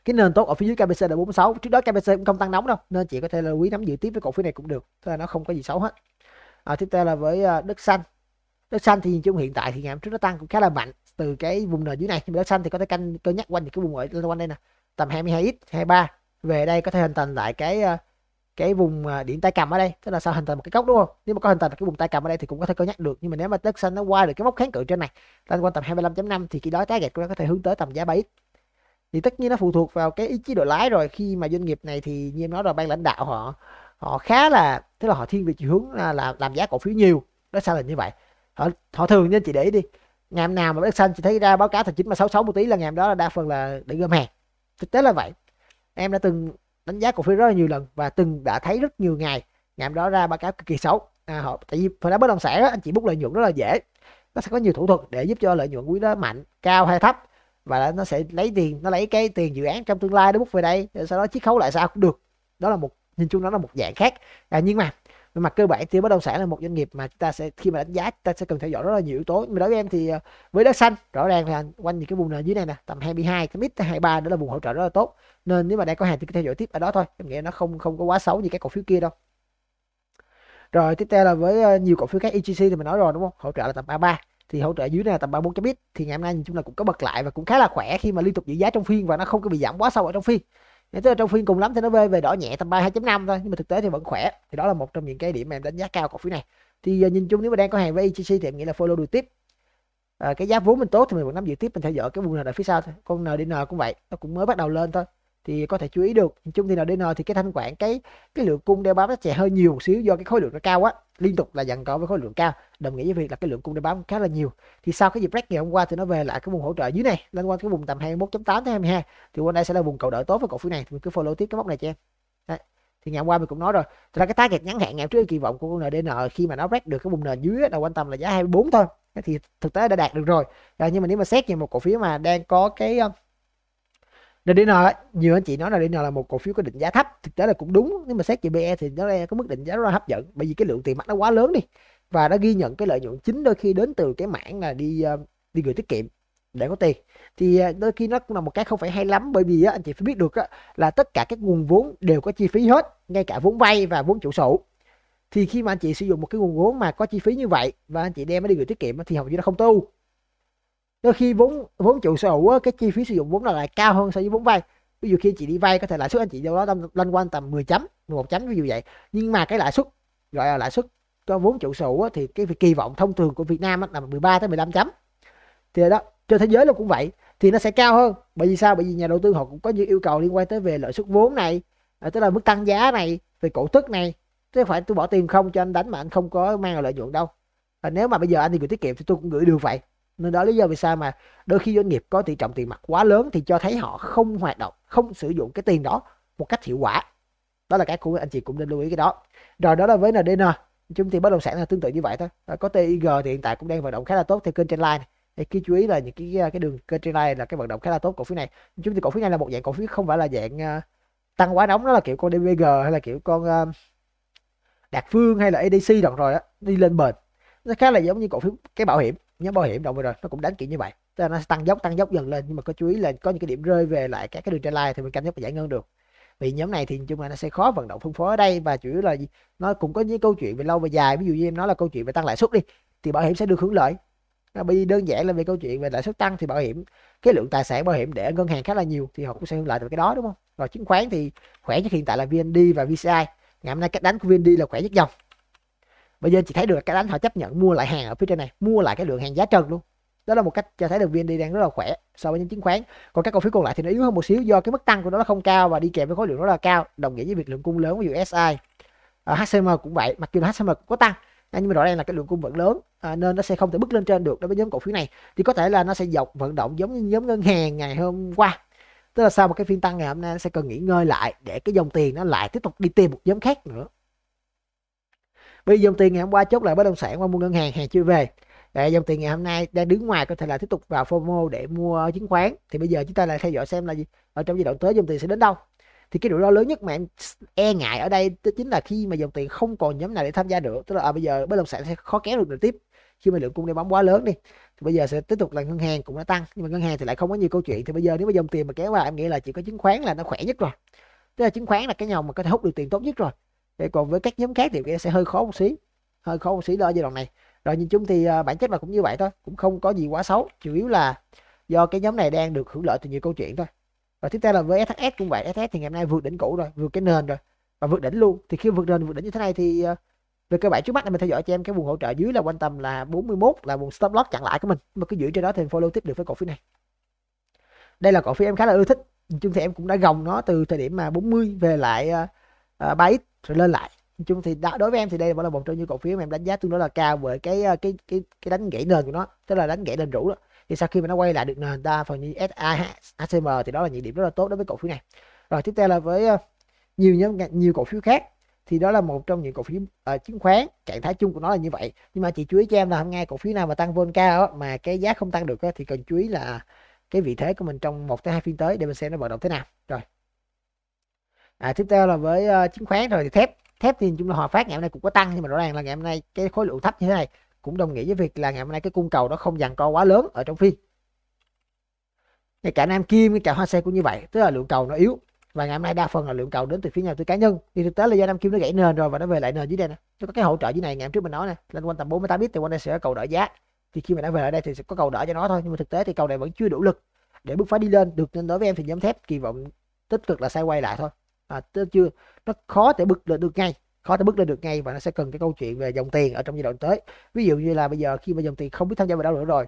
cái nền tốt ở phía dưới KBC là 46 trước đó KBC cũng không tăng nóng đâu nên chị có thể là quý nắm giữ tiếp với cổ phiếu này cũng được thế là nó không có gì xấu hết à, tiếp theo là với à, đất xanh đất xanh thì nhìn chung hiện tại thì ngày hôm trước nó tăng cũng khá là mạnh từ cái vùng nền dưới này nhưng mà đất xanh thì có thể canh cân nhắc quanh cái vùng ở quanh đây nè tầm 22x 23 về đây có thể hình thành lại cái à, cái vùng à, điểm tay cầm ở đây tức là sao hình thành một cái cốc đúng không nếu mà có hình thành một cái vùng tay cầm ở đây thì cũng có thể cân nhắc được nhưng mà nếu mà đất xanh nó qua được cái mốc kháng cự trên này lên quanh tầm 25.5 thì khi đó target của nó có thể hướng tới tầm giá 7 thì tất nhiên nó phụ thuộc vào cái ý chí đội lái rồi khi mà doanh nghiệp này thì như em nói rồi ban lãnh đạo họ họ khá là tức là họ thiên về chiều hướng là, là làm giá cổ phiếu nhiều đó sao là như vậy họ, họ thường nên chị để đi ngày nào mà đất xanh chị thấy ra báo cáo tài chính mà 66 một tí là ngày đó là đa phần là để gom hàng thực tế là vậy em đã từng đánh giá cổ phiếu rất là nhiều lần và từng đã thấy rất nhiều ngày ngày hôm đó ra báo cáo cực kỳ xấu à, họ tại vì phần đá bất động sản đó, anh chị bút lợi nhuận rất là dễ nó sẽ có nhiều thủ thuật để giúp cho lợi nhuận quý đó mạnh cao hay thấp và nó sẽ lấy tiền nó lấy cái tiền dự án trong tương lai nó bút về đây sau đó chiết khấu lại sao cũng được đó là một nhìn chung đó là một dạng khác à, nhưng mà về mặt cơ bản thì bất động sản là một doanh nghiệp mà chúng ta sẽ khi mà đánh giá ta sẽ cần theo dõi rất là nhiều yếu tố mà đối với em thì ờ, với đất xanh rõ ràng là quanh những cái vùng này dưới này nè tầm 22 cái mid 23 đó là vùng hỗ trợ rất là tốt nên nếu mà đang có hàng thì cứ theo dõi tiếp ở đó thôi em nghĩ nó không không có quá xấu như các cổ phiếu kia đâu rồi tiếp theo là với ờ, nhiều cổ phiếu khác EGC thì mình nói rồi đúng không hỗ trợ là tầm 33 thì hỗ trợ dưới này là tầm 34 chấm ít thì ngày hôm nay nhìn chung là cũng có bật lại và cũng khá là khỏe khi mà liên tục giữ giá trong phiên và nó không có bị giảm quá sâu ở trong phiên nếu tức là trong phiên cùng lắm thì nó về về đỏ nhẹ tầm 3 2.5 thôi nhưng mà thực tế thì vẫn khỏe thì đó là một trong những cái điểm mà em đánh giá cao cổ phiếu này thì giờ nhìn chung nếu mà đang có hàng với IGC thì em nghĩ là follow đuổi tiếp à, cái giá vốn mình tốt thì mình vẫn nắm giữ tiếp mình theo dõi cái vùng nào ở phía sau thôi con NDN cũng vậy nó cũng mới bắt đầu lên thôi thì có thể chú ý được chung thì NDN thì cái thanh quản cái cái lượng cung đeo bám nó sẽ hơi nhiều một xíu do cái khối lượng nó cao quá liên tục là dàn cỏ với khối lượng cao đồng nghĩa với việc là cái lượng cung đeo bám khá là nhiều thì sau cái dịp break ngày hôm qua thì nó về lại cái vùng hỗ trợ dưới này lên qua cái vùng tầm 21.8 tới 22 thì hôm nay sẽ là vùng cầu đỡ tốt với cổ phiếu này thì mình cứ follow tiếp cái mốc này cho em Đấy. thì ngày hôm qua mình cũng nói rồi thật ra cái target ngắn hạn ngày trước kỳ vọng của NDN khi mà nó break được cái vùng nền dưới là quan tâm là giá 24 thôi thì thực tế đã đạt được rồi à, nhưng mà nếu mà xét về một cổ phiếu mà đang có cái nên nào nhiều anh chị nói là nào là một cổ phiếu có định giá thấp thực tế là cũng đúng nếu mà xét về BE thì nó có mức định giá rất là hấp dẫn bởi vì cái lượng tiền mặt nó quá lớn đi và nó ghi nhận cái lợi nhuận chính đôi khi đến từ cái mảng là đi ờ, đi gửi tiết kiệm để có tiền thì ờ, đôi khi nó cũng là một cái không phải hay lắm bởi vì anh chị phải biết được là tất cả các nguồn vốn đều có chi phí hết ngay cả vốn vay và vốn chủ sổ thì khi mà anh chị sử dụng một cái nguồn vốn mà có chi phí như vậy và anh chị đem nó đi gửi tiết kiệm thì hầu như nó không tu đôi khi vốn vốn chủ sở hữu cái chi phí sử dụng vốn nó lại cao hơn so với vốn vay ví dụ khi chị đi vay có thể lãi suất anh chị đâu đó loanh quanh tầm 10 chấm 11 chấm ví dụ vậy nhưng mà cái lãi suất gọi là lãi suất cho vốn chủ sở hữu thì cái kỳ vọng thông thường của Việt Nam là 13 tới 15 chấm thì đó cho thế giới nó cũng vậy thì nó sẽ cao hơn bởi vì sao bởi vì nhà đầu tư họ cũng có những yêu cầu liên quan tới về lợi suất vốn này à, tức là mức tăng giá này về cổ tức này chứ phải tôi bỏ tiền không cho anh đánh mà anh không có mang lợi nhuận đâu và nếu mà bây giờ anh đi gửi tiết kiệm thì tôi cũng gửi được vậy nên đó lý do vì sao mà đôi khi doanh nghiệp có tỷ trọng tiền mặt quá lớn thì cho thấy họ không hoạt động không sử dụng cái tiền đó một cách hiệu quả đó là cái của anh chị cũng nên lưu ý cái đó rồi đó là với NDN chúng thì bất động sản là tương tự như vậy thôi ờ, có TIG thì hiện tại cũng đang vận động khá là tốt theo kênh trên line thì khi chú ý là những cái cái đường kênh trên line là cái vận động khá là tốt cổ phiếu này chúng thì cổ phiếu này là một dạng cổ phiếu không phải là dạng ờ, tăng quá nóng nó là kiểu con DVG hay là kiểu con uh, Đạt Phương hay là ADC đồng rồi đó đi lên bền nó khá là giống như cổ phiếu cái bảo hiểm nhóm bảo hiểm động rồi nó cũng đánh kiểu như vậy tức là nó tăng dốc tăng dốc dần lên nhưng mà có chú ý là có những cái điểm rơi về lại các cái đường trend line thì mình canh dốc giải ngân được vì nhóm này thì chung là nó sẽ khó vận động phân phối ở đây và chủ yếu là nó cũng có những câu chuyện về lâu và dài ví dụ như em nói là câu chuyện về tăng lãi suất đi thì bảo hiểm sẽ được hưởng lợi bởi vì đơn giản là về câu chuyện về lãi suất tăng thì bảo hiểm cái lượng tài sản bảo hiểm để ngân hàng khá là nhiều thì họ cũng sẽ hưởng lợi từ cái đó đúng không rồi chứng khoán thì khỏe nhất hiện tại là VND và VCI ngày hôm nay cách đánh của VND là khỏe nhất dòng bây giờ chị thấy được cái đánh họ chấp nhận mua lại hàng ở phía trên này mua lại cái lượng hàng giá trần luôn đó là một cách cho thấy được VND đang rất là khỏe so với những chứng khoán còn các cổ phiếu còn lại thì nó yếu hơn một xíu do cái mức tăng của nó là không cao và đi kèm với khối lượng nó là cao đồng nghĩa với việc lượng cung lớn ví dụ SI à, ờ, HCM cũng vậy mặc dù HCM cũng có tăng nhưng mà rõ ràng là cái lượng cung vẫn lớn à, nên nó sẽ không thể bước lên trên được đối với nhóm cổ phiếu này thì có thể là nó sẽ dọc vận động giống như nhóm ngân hàng ngày hôm qua tức là sau một cái phiên tăng ngày hôm nay nó sẽ cần nghỉ ngơi lại để cái dòng tiền nó lại tiếp tục đi tìm một nhóm khác nữa bây dòng tiền ngày hôm qua chốt lại bất động sản qua mua ngân hàng hàng chưa về để dòng tiền ngày hôm nay đang đứng ngoài có thể là tiếp tục vào FOMO để mua chứng khoán thì bây giờ chúng ta lại theo dõi xem là gì ở trong giai đoạn tới dòng tiền sẽ đến đâu thì cái rủi ro lớn nhất mà em e ngại ở đây chính là khi mà dòng tiền không còn nhóm nào để tham gia được tức là à, bây giờ bất động sản sẽ khó kéo được nữa tiếp khi mà lượng cung đi bóng quá lớn đi thì bây giờ sẽ tiếp tục là ngân hàng cũng đã tăng nhưng mà ngân hàng thì lại không có nhiều câu chuyện thì bây giờ nếu mà dòng tiền mà kéo vào em nghĩ là chỉ có chứng khoán là nó khỏe nhất rồi tức là chứng khoán là cái dòng mà có thể hút được tiền tốt nhất rồi còn với các nhóm khác thì sẽ hơi khó một xí hơi khó một xí đó giai đoạn này rồi nhìn chung thì à, bản chất là cũng như vậy thôi cũng không có gì quá xấu chủ yếu là do cái nhóm này đang được hưởng lợi từ nhiều câu chuyện thôi và tiếp theo là với SHS cũng vậy SHS thì ngày hôm nay vượt đỉnh cũ rồi vượt cái nền rồi và vượt đỉnh luôn thì khi vượt nền vượt đỉnh như thế này thì à, về cơ bản trước mắt là mình theo dõi cho em cái vùng hỗ trợ dưới là quan tâm là 41 là vùng stop loss chặn lại của mình mà cứ giữ trên đó thì follow tiếp được với cổ phiếu này đây là cổ phiếu em khá là ưa thích nhìn chung thì em cũng đã gồng nó từ thời điểm mà 40 về lại uh, à, 3x sẽ lên lại nói chung thì đối với em thì đây vẫn là một trong những cổ phiếu mà em đánh giá tương đối là cao bởi cái ờ, cái cái cái đánh gãy nền của nó tức là đánh gãy nền rũ đó thì sau khi mà nó quay lại được nền ta phần như SA ACM thì đó là những điểm rất là tốt đối với cổ phiếu này rồi tiếp theo là với ờ, nhiều nhóm nhiều cổ phiếu khác thì đó là một trong những cổ phiếu uh, chứng khoán trạng thái chung của nó là như vậy nhưng mà chị chú ý cho em là hôm nay cổ phiếu nào mà tăng vôn cao mà cái giá không tăng được thì cần chú ý là cái vị thế của mình trong một tới hai phiên tới để mình xem nó vận động thế nào rồi à, tiếp theo là với uh, chứng khoán rồi thì thép thép thì chúng ta hòa phát ngày hôm nay cũng có tăng nhưng mà rõ ràng là ngày hôm nay cái khối lượng thấp như thế này cũng đồng nghĩa với việc là ngày hôm nay cái cung cầu nó không dàn co quá lớn ở trong phiên ngay cả nam kim ngay cả hoa sen cũng như vậy tức là lượng cầu nó yếu và ngày hôm nay đa phần là lượng cầu đến từ phía nhà tư cá nhân thì thực tế là do nam kim nó gãy nền rồi và nó về lại nền dưới đây nè nó có cái hỗ trợ dưới này ngày hôm trước mình nói nè lên quanh tầm 48 bit thì quanh đây sẽ có cầu đỡ giá thì khi mà nó về ở đây thì sẽ có cầu đỡ cho nó thôi nhưng mà thực tế thì cầu này vẫn chưa đủ lực để bước phá đi lên được nên đối với em thì nhóm thép kỳ vọng tích cực là sai quay lại thôi à, chưa nó khó thể bước lên được ngay khó thể bước lên được ngay và nó sẽ cần cái câu chuyện về dòng tiền ở trong giai đoạn tới ví dụ như là bây giờ khi mà dòng tiền không biết tham gia vào đâu nữa rồi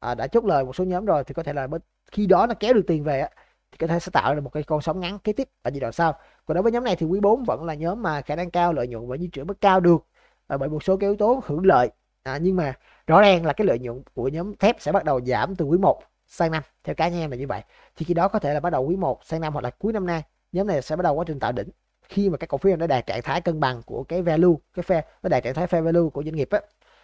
à, đã chốt lời một số nhóm rồi thì có thể là khi đó nó kéo được tiền về thì có thể sẽ tạo ra một cái con sóng ngắn kế tiếp ở giai đoạn sau còn đối với nhóm này thì quý 4 vẫn là nhóm mà khả năng cao lợi nhuận và di chuyển mức cao được à, bởi một số cái yếu tố hưởng lợi à, nhưng mà rõ ràng là cái lợi nhuận của nhóm thép sẽ bắt đầu giảm từ quý 1 sang năm theo cá nhân em là như vậy thì khi đó có thể là bắt đầu quý 1 sang năm hoặc là cuối năm nay nhóm này sẽ bắt đầu quá trình tạo đỉnh khi mà các cổ phiếu đã đạt trạng thái cân bằng của cái value cái phe nó đạt trạng thái phe value của doanh nghiệp á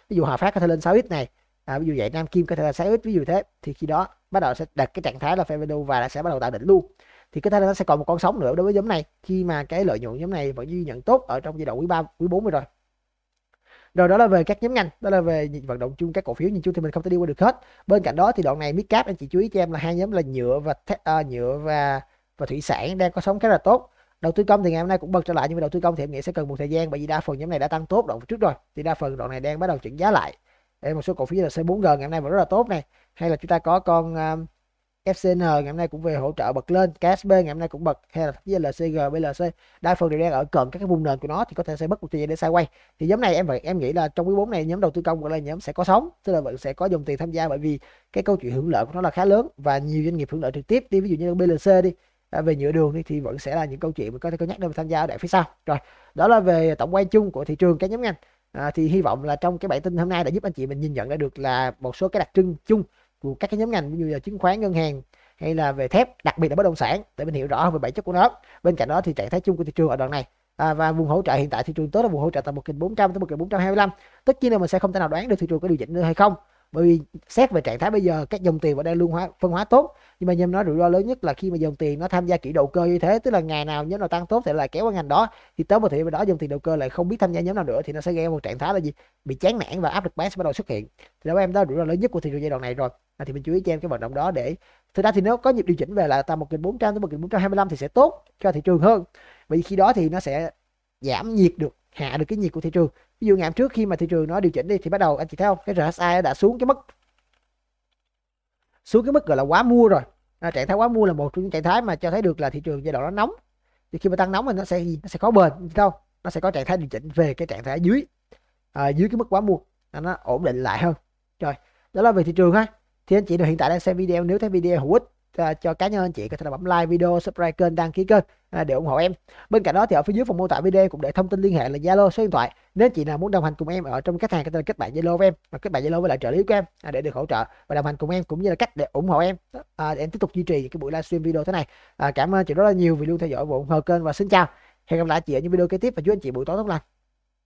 ví dụ hòa phát có thể lên 6x này à, ví dụ vậy nam kim có thể là 6x ví dụ thế thì khi đó bắt đầu sẽ đặt cái trạng thái là phe value và sẽ bắt đầu tạo đỉnh luôn thì có thể nó sẽ còn một con sóng nữa đối với nhóm này khi mà cái lợi nhuận nhóm này vẫn ghi nhận tốt ở trong giai đoạn quý 3, quý 4 rồi rồi đó là về các nhóm ngành đó là về vận động chung các cổ phiếu nhìn chung thì mình không thể đi qua được hết bên cạnh đó thì đoạn này mid cap anh chị chú ý cho em là hai nhóm là nhựa và uh, nhựa và và thủy sản đang có sóng khá là tốt đầu tư công thì ngày hôm nay cũng bật trở lại nhưng mà đầu tư công thì em nghĩ sẽ cần một thời gian bởi vì đa phần nhóm này đã tăng tốt đoạn trước rồi thì đa phần đoạn này đang bắt đầu chuyển giá lại đây một số cổ phiếu là C4G ngày hôm nay vẫn rất là tốt này hay là chúng ta có con um, FCN ngày hôm nay cũng về hỗ trợ bật lên KSB ngày hôm nay cũng bật hay là thậm LCG BLC đa phần đều đang ở cận các cái vùng nền của nó thì có thể sẽ mất một thời gian để sai quay thì nhóm này em vậy em nghĩ là trong quý bốn này nhóm đầu tư công của là nhóm sẽ có sóng tức là vẫn sẽ có dòng tiền tham gia bởi vì cái câu chuyện hưởng lợi của nó là khá lớn và nhiều doanh nghiệp hưởng lợi trực tiếp đi ví dụ như BLC đi Ờ, về nhựa đường thì vẫn sẽ là những câu chuyện mà có thể có nhắc để mà tham gia ở đoạn phía sau rồi đó là về tổng quan chung của thị trường các nhóm ngành à, thì hy vọng là trong cái bản tin hôm nay đã giúp anh chị mình nhìn nhận ra được là một số cái đặc trưng chung của các cái nhóm ngành như là chứng khoán ngân hàng hay là về thép đặc biệt là bất động sản để mình hiểu rõ về bản chất của nó bên cạnh đó thì trạng thái chung của thị trường ở đoạn này à, và vùng hỗ trợ hiện tại thị trường tốt là vùng hỗ trợ tầm trăm tới một nghìn bốn trăm hai 1425 tất nhiên là mình sẽ không thể nào đoán được thị trường có điều chỉnh nữa hay không bởi vì xét về trạng thái bây giờ các dòng tiền vẫn đang luôn hóa phân hóa tốt nhưng mà nhâm nói rủi ro lớn nhất là khi mà dòng tiền nó tham gia kỹ đầu cơ như thế tức là ngày nào nhóm nào tăng tốt thì lại kéo qua ngành đó thì tới một thời điểm đó dòng tiền đầu cơ lại không biết tham gia nhóm nào nữa thì nó sẽ gây một trạng thái là gì bị chán nản và áp lực bán sẽ bắt đầu xuất hiện thì đó em đó rủi ro lớn nhất của thị trường giai đoạn này rồi à, thì mình chú ý cho em cái vận động đó để thực ra thì nếu có nhịp điều chỉnh về là tầm một một nghìn nghìn bốn bốn trăm tới 1400 đến 1425 thì sẽ tốt cho thị trường hơn vì khi đó thì nó sẽ giảm nhiệt được hạ được cái nhiệt của thị trường ví dụ ngày hôm trước khi mà thị trường nó điều chỉnh đi thì bắt đầu anh chị thấy không cái RSI đã xuống cái mức xuống cái mức gọi là quá mua rồi à, trạng thái quá mua là một trong những trạng thái mà cho thấy được là thị trường giai đoạn nó nóng thì khi mà tăng nóng thì nó sẽ gì nó sẽ có bền đâu nó sẽ có trạng thái điều chỉnh về cái trạng thái dưới à, dưới cái mức quá mua à, nó ổn định lại hơn rồi đó là về thị trường ha thì anh chị hiện tại đang xem video nếu thấy video hữu ích Ờ, cho cá nhân anh chị có thể là bấm like video subscribe kênh đăng ký kênh à, để ủng hộ em bên cạnh đó thì ở phía dưới phần mô tả video cũng để thông tin liên hệ là zalo số điện thoại nếu chị nào muốn đồng hành cùng em ở trong khách hàng có thể kết bạn zalo với em và kết bạn zalo với lại trợ lý của em à, để được hỗ trợ và đồng hành cùng em cũng như là cách để ủng hộ em à, để em tiếp tục duy trì cái buổi livestream video thế này cảm ơn chị rất là nhiều vì luôn theo dõi và ủng hộ kênh và xin chào hẹn gặp lại chị ở những video kế tiếp và chúc anh chị buổi tối tốt lành